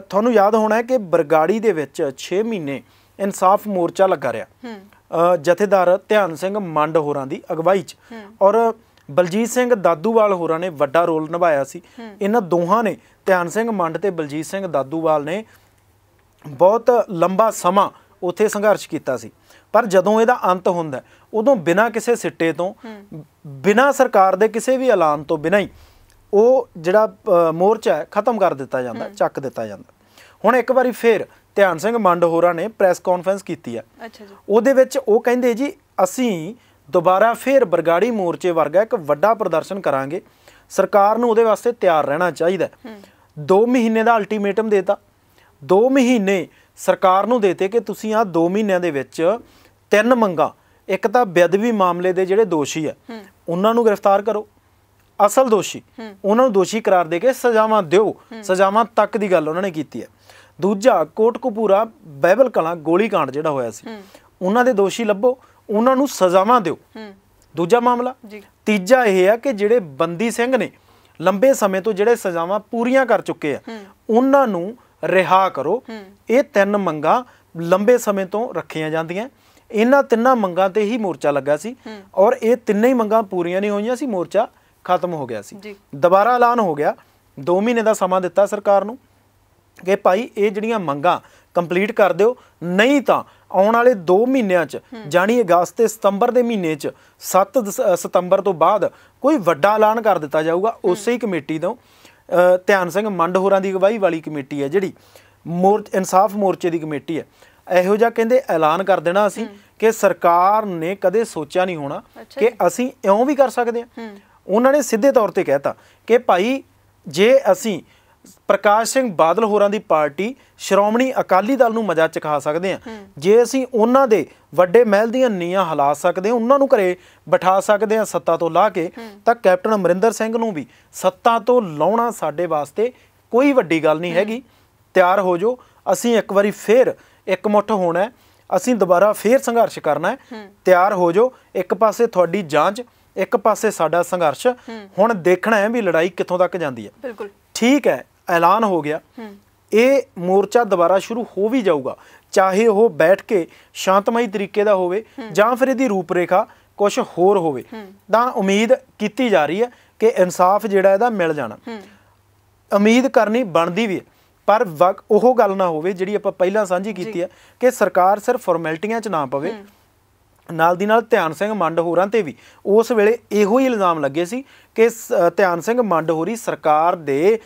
ਤੁਹਾਨੂੰ ਯਾਦ ਹੋਣਾ ਹੈ ਕਿ ਬਰਗਾੜੀ ਦੇ ਵਿੱਚ 6 ਮਹੀਨੇ ਇਨਸਾਫ ਮੋਰਚਾ ਲੱਗਾ ਰਿਹਾ ਜਥੇਦਾਰ ਧਿਆਨ ਸਿੰਘ ਮੰਡ ਹੋਰਾਂ ਦੀ ਅਗਵਾਈ 'ਚ ਔਰ ਬਲਜੀਤ ਸਿੰਘ ਦਾਦੂਵਾਲ ਹੋਰਾਂ ਨੇ ਵੱਡਾ ਰੋਲ ਨਿਭਾਇਆ ਸੀ ਇਹਨਾਂ ਦੋਹਾਂ ਨੇ ਧਿਆਨ ਸਿੰਘ ਮੰਡ ਤੇ ਬਲਜੀਤ ਸਿੰਘ ਦਾਦੂਵਾਲ ਨੇ ਬਹੁਤ ਲੰਬਾ ਸਮਾਂ ਉਥੇ ਸੰਘਰਸ਼ ਕੀਤਾ ਸੀ ਪਰ ਜਦੋਂ ਇਹਦਾ ਅੰਤ ਹੁੰਦਾ ਉਦੋਂ ਬਿਨਾਂ ਕਿਸੇ ਸਿੱਟੇ ਤੋਂ ਬਿਨਾਂ ਸਰਕਾਰ ਦੇ ਕਿਸੇ ਵੀ ਐਲਾਨ ਤੋਂ ਬਿਨਾਂ ਹੀ ਉਹ ਜਿਹੜਾ ਮੋਰਚਾ ਹੈ ਖਤਮ ਕਰ ਦਿੱਤਾ ਜਾਂਦਾ ਚੱਕ ਦਿੱਤਾ ਜਾਂਦਾ ਹੁਣ ਇੱਕ ਵਾਰੀ ਫੇਰ ਧਿਆਨ ਸਿੰਘ ਮੰਡ ਹੋਰਾਂ ਨੇ ਪ੍ਰੈਸ ਕਾਨਫਰੰਸ ਕੀਤੀ ਹੈ ਅੱਛਾ ਜੀ ਉਹਦੇ ਵਿੱਚ ਉਹ ਕਹਿੰਦੇ ਜੀ ਅਸੀਂ ਦੁਬਾਰਾ ਫੇਰ ਬਰਗਾੜੀ ਮੋਰਚੇ ਵਰਗਾ ਇੱਕ ਵੱਡਾ ਪ੍ਰਦਰਸ਼ਨ ਕਰਾਂਗੇ ਸਰਕਾਰ ਨੂੰ ਉਹਦੇ ਵਾਸਤੇ ਤਿਆਰ ਰਹਿਣਾ ਚਾਹੀਦਾ 2 ਮਹੀਨੇ ਦਾ ਅਲਟੀਮੇਟਮ ਦੇਤਾ 2 ਮਹੀਨੇ ਸਰਕਾਰ ਨੂੰ ਦੇਤੇ ਕਿ ਤੁਸੀਂ ਆ 2 ਮਹੀਨਿਆਂ ਦੇ ਵਿੱਚ ਤਿੰਨ ਮੰਗਾ ਇੱਕ ਤਾਂ ਬੇਅਦਬੀ ਮਾਮਲੇ ਦੇ ਜਿਹੜੇ ਦੋਸ਼ੀ ਆ ਉਹਨਾਂ ਨੂੰ ਗ੍ਰਿਫਤਾਰ ਕਰੋ ਅਸਲ ਦੋਸ਼ੀ ਉਹਨਾਂ ਨੂੰ ਦੋਸ਼ੀ ਕਰਾਰ ਦੇ ਕੇ ਸਜ਼ਾਵਾਂ ਦਿਓ ਸਜ਼ਾਵਾਂ ਤੱਕ ਦੀ ਗੱਲ ਉਹਨਾਂ ਨੇ ਕੀਤੀ ਹੈ ਦੂਜਾ ਕੋਟਕਪੂਰਾ ਬਾਈਬਲ ਕਲਾਂ ਗੋਲੀ ਕਾਂਡ ਜਿਹੜਾ ਹੋਇਆ ਸੀ ਉਹਨਾਂ ਦੇ ਦੋਸ਼ੀ ਲੱਭੋ ਉਹਨਾਂ ਨੂੰ ਸਜ਼ਾਵਾਂ ਦਿਓ ਦੂਜਾ ਮਾਮਲਾ ਤੀਜਾ ਇਹ ਹੈ ਕਿ ਜਿਹੜੇ ਬੰਦੀ ਸਿੰਘ ਨੇ ਲੰਬੇ ਸਮੇਂ ਤੋਂ ਜਿਹੜੇ ਸਜ਼ਾਵਾਂ ਪੂਰੀਆਂ ਕਰ ਚੁੱਕੇ ਆ ਉਹਨਾਂ ਨੂੰ ਰਿਹਾ ਕਰੋ ਇਹ ਤਿੰਨ ਮੰਗਾਂ ਲੰਬੇ ਸਮੇਂ ਤੋਂ ਰੱਖੀਆਂ ਜਾਂਦੀਆਂ ਇਹਨਾਂ ਤਿੰਨਾਂ ਮੰਗਾਂ ਤੇ ਹੀ ਮੋਰਚਾ ਲੱਗਾ ਸੀ ਔਰ ਇਹ ਤਿੰਨੇ ਹੀ ਮੰਗਾਂ ਪੂਰੀਆਂ ਨਹੀਂ ਹੋਈਆਂ ਸੀ ਮੋਰਚਾ ਖਤਮ ਹੋ ਗਿਆ ਸੀ ਦੁਬਾਰਾ ਐਲਾਨ ਹੋ ਗਿਆ 2 ਮਹੀਨੇ ਦਾ ਸਮਾਂ ਦਿੱਤਾ ਸਰਕਾਰ ਨੂੰ ਕਿ ਭਾਈ ਇਹ ਜਿਹੜੀਆਂ ਮੰਗਾਂ ਕੰਪਲੀਟ ਕਰ ਦਿਓ ਨਹੀਂ ਤਾਂ ਆਉਣ ਵਾਲੇ 2 ਮਹੀਨਿਆਂ 'ਚ ਜਾਨੀ ਅਗਸਤ ਤੇ ਸਤੰਬਰ ਦੇ ਮਹੀਨੇ 'ਚ 7 ਸਤੰਬਰ ਤੋਂ ਬਾਅਦ ਕੋਈ ਵੱਡਾ ਐਲਾਨ ਕਰ ਦਿੱਤਾ ਜਾਊਗਾ ਉਸੇ ਹੀ ਕਮੇਟੀ ਤੋਂ ਧਿਆਨ ਸਿੰਘ ਮੰਡ ਹੋਰਾਂ ਦੀ ਅਗਵਾਈ ਵਾਲੀ ਕਮੇਟੀ ਹੈ ਜਿਹੜੀ ਮੋਰ ਇਨਸਾਫ ਮੋਰਚੇ ਦੀ ਕਮੇਟੀ ਹੈ ਇਹੋ ਜਿਹਾ ਕਹਿੰਦੇ ਐਲਾਨ ਕਰ ਦੇਣਾ ਅਸੀਂ ਕਿ ਸਰਕਾਰ ਨੇ ਕਦੇ ਸੋਚਿਆ ਨਹੀਂ ਹੋਣਾ ਕਿ ਅਸੀਂ ਇਉਂ ਵੀ ਕਰ ਸਕਦੇ ਹਾਂ ਉਹਨਾਂ ਨੇ ਸਿੱਧੇ ਤੌਰ ਤੇ ਕਹਿਤਾ ਕਿ ਭਾਈ ਜੇ ਅਸੀਂ ਪ੍ਰਕਾਸ਼ ਸਿੰਘ ਬਾਦਲ ਹੋਰਾਂ ਦੀ ਪਾਰਟੀ ਸ਼੍ਰੋਮਣੀ ਅਕਾਲੀ ਦਲ ਨੂੰ ਮਜ਼ਾ ਚਖਾ ਸਕਦੇ ਆ ਜੇ ਅਸੀਂ ਉਹਨਾਂ ਦੇ ਵੱਡੇ ਮਹਿਲ ਦੀਆਂ ਨੀਆਂ ਹਲਾ ਸਕਦੇ ਆ ਉਹਨਾਂ ਨੂੰ ਘਰੇ ਬਿਠਾ ਸਕਦੇ ਆ ਸੱਤਾ ਤੋਂ ਲਾ ਕੇ ਤਾਂ ਕੈਪਟਨ ਅਮਰਿੰਦਰ ਸਿੰਘ ਨੂੰ ਵੀ ਸੱਤਾ ਤੋਂ ਲਾਉਣਾ ਸਾਡੇ ਵਾਸਤੇ ਕੋਈ ਵੱਡੀ ਗੱਲ ਨਹੀਂ ਹੈਗੀ ਤਿਆਰ ਹੋ ਜਾਓ ਅਸੀਂ ਇੱਕ ਵਾਰੀ ਫੇਰ ਇੱਕ ਮੁੱਠ ਹੋਣਾ ਅਸੀਂ ਦੁਬਾਰਾ ਫੇਰ ਸੰਘਰਸ਼ ਕਰਨਾ ਹੈ ਤਿਆਰ ਹੋ ਜਾਓ ਇੱਕ ਪਾਸੇ ਤੁਹਾਡੀ ਜਾਂਚ ਇੱਕ ਪਾਸੇ ਸਾਡਾ ਸੰਘਰਸ਼ ਹੁਣ ਦੇਖਣਾ ਹੈ ਵੀ ਲੜਾਈ ਕਿੱਥੋਂ ਤੱਕ ਜਾਂਦੀ ਹੈ ਬਿਲਕੁਲ ਠੀਕ ਹੈ ਐਲਾਨ ਹੋ ਗਿਆ ਇਹ ਮੋਰਚਾ ਦੁਬਾਰਾ ਸ਼ੁਰੂ ਹੋ ਵੀ ਜਾਊਗਾ ਚਾਹੇ ਉਹ ਬੈਠ ਕੇ ਸ਼ਾਂਤਮਈ ਤਰੀਕੇ ਦਾ ਹੋਵੇ ਜਾਂ ਫਿਰ ਇਹਦੀ ਰੂਪਰੇਖਾ ਕੁਝ ਹੋਰ ਹੋਵੇ ਤਾਂ ਉਮੀਦ ਕੀਤੀ ਜਾ ਰਹੀ ਹੈ ਕਿ ਇਨਸਾਫ ਜਿਹੜਾ ਇਹਦਾ ਮਿਲ ਜਾਣਾ ਉਮੀਦ ਕਰਨੀ ਬਣਦੀ ਵੀ ਹੈ ਪਰ ਉਹ ਗੱਲ ਨਾ ਹੋਵੇ ਜਿਹੜੀ ਆਪਾਂ ਪਹਿਲਾਂ ਸਾਂਝੀ ਕੀਤੀ ਹੈ ਕਿ ਸਰਕਾਰ ਸਿਰਫ ਫਾਰਮੈਲਟੀਆਂ 'ਚ ਨਾ ਪਵੇ ਨਾਲ ਦੀ ਨਾਲ ਧਿਆਨ ਸਿੰਘ ਮੰਡ ਹੋਰਾਂ ਤੇ ਵੀ ਉਸ ਵੇਲੇ ਇਹੋ ਹੀ ਇਲਜ਼ਾਮ ਲੱਗੇ ਸੀ ਕਿ ਧਿਆਨ ਸਿੰਘ ਮੰਡ ਹੋਰੀ ਸਰਕਾਰ ਦੇ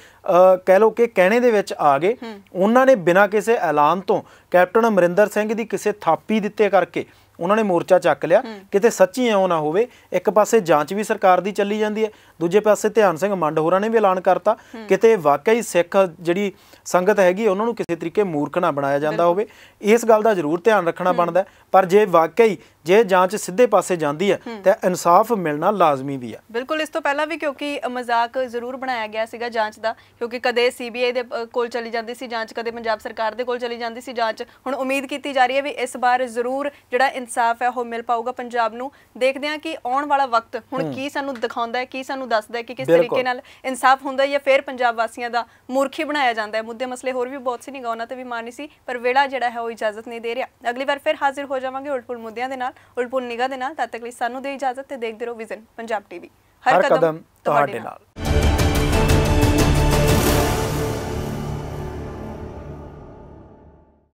ਕਹਿ ਲੋ ਕਿ ਕਹਿਣੇ ਦੇ ਵਿੱਚ ਆ ਗਏ ਉਹਨਾਂ ਨੇ ਬਿਨਾਂ ਕਿਸੇ ਐਲਾਨ ਤੋਂ ਕੈਪਟਨ ਅਮਰਿੰਦਰ ਸਿੰਘ ਦੀ ਕਿਸੇ ਥਾਪੀ ਦਿੱਤੇ ਕਰਕੇ ਉਹਨਾਂ ਨੇ ਮੋਰਚਾ ਚੱਕ ਲਿਆ ਕਿਤੇ ਸੱਚੀ ਐਉਂ ਨਾ ਹੋਵੇ ਇੱਕ ਪਾਸੇ ਜਾਂਚ ਵੀ ਸਰਕਾਰ ਦੀ ਚੱਲੀ ਜਾਂਦੀ ਹੈ ਦੂਜੇ ਪਾਸੇ ਧਿਆਨ ਸਿੰਘ ਮੰਡ ਹੋਰਾਂ ਨੇ ਵੀ ਐਲਾਨ ਕਰਤਾ ਕਿਤੇ ਵਾਕਈ ਸਿੱਖ ਜਿਹੜੀ ਸੰਗਤ ਹੈਗੀ ਉਹਨਾਂ ਨੂੰ ਕਿਸੇ ਤਰੀਕੇ ਮੂਰਖ ਨਾ ਬਣਾਇਆ ਜਾਂਦਾ ਹੋਵੇ ਇਸ ਗੱਲ ਦਾ ਜ਼ਰੂਰ ਧਿਆਨ ਰੱਖਣਾ ਬਣਦਾ ਪਰ ਜੇ ਵਾਕਈ ਜੇ ਜਾਂਚ ਸਿੱਧੇ ਪਾਸੇ ਜਾਂਦੀ ਹੈ ਤਾਂ ਇਨਸਾਫ ਮਿਲਣਾ ਲਾਜ਼ਮੀ ਵੀ ਹੈ ਬਿਲਕੁਲ ਇਸ ਤੋਂ ਪਹਿਲਾਂ ਵੀ ਕਿਉਂਕਿ ਮਜ਼ਾਕ ਜ਼ਰੂਰ ਬਣਾਇਆ ਗਿਆ ਸੀਗਾ ਜਾਂਚ ਦਾ ਕਿਉਂਕਿ ਕਦੇ ਸੀਬੀਆਈ ਦੇ ਕੋਲ ਚਲੀ ਜਾਂਦੀ ਸੀ ਜਾਂਚ ਕਦੇ ਪੰਜਾਬ ਸਰਕਾਰ ਦੇ ਕੋਲ ਚਲੀ ਜਾਂਦੀ ਸੀ ਜਾਂਚ ਹੁਣ ਉਮੀਦ ਕੀਤੀ ਜਾ ਰਹੀ ਹੈ ਵੀ ਇਸ ਵਾਰ ਜ਼ਰੂਰ ਜਿਹੜਾ ਇਨਸਾਫ ਹੈ ਉਹ ਮਿਲ ਪਾਊਗਾ ਪੰਜਾਬ ਨੂੰ ਦੇਖਦੇ ਹਾਂ ਕਿ ਆਉਣ ਵਾਲਾ ਵਕਤ ਹੁਣ ਕੀ ਸਾਨੂੰ ਦਿਖਾਉਂਦਾ ਹੈ ਕੀ ਸਾਨੂੰ ਦੱਸਦਾ ਕਿ ਕਿਸ ਤਰੀਕੇ ਨਾਲ ਇਨਸਾਫ ਹੁੰਦਾ ਹੈ ਜਾਂ ਫਿਰ ਪੰਜਾਬ ਵਾਸੀਆਂ ਦਾ ਮੂਰਖੀ ਬਣਾਇਆ ਜਾਂਦਾ ਹੈ ਮੁੱਦੇ ਮਸਲੇ ਹੋਰ ਵੀ ਬਹੁਤ ਸੀ ਨਹੀਂ ਗਾਉਣਾ ਤੇ ਵੀ ਮਾਰਨੀ ਸੀ ਪਰ ਵੇਲਾ ਜਿਹੜਾ ਹੈ ਉਹ ਇਜਾਜ਼ਤ ਨਹੀਂ ਦੇ ਰਿਹਾ ਅਗਲੀ ਵਾਰ ਫਿਰ ਹਾਜ਼ਰ ਹੋ ਜਾਵਾਂਗੇ ਉਲਟਪੁਲ ਮੁੱਦਿਆਂ ਦੇ ਨਾਲ ਉਲਟਪੁਲ ਨਿਗਾਹ ਦੇ ਨਾਲ ਤਦ ਤੱਕ ਲਈ ਸਾਨੂੰ ਦੇ ਇਜਾਜ਼ਤ ਤੇ ਦੇਖਦੇ ਰਹੋ ਵਿਜ਼ਨ ਪੰਜਾਬ ਟੀਵੀ ਹਰ ਕਦਮ ਤੁਹਾਡੇ ਨਾਲ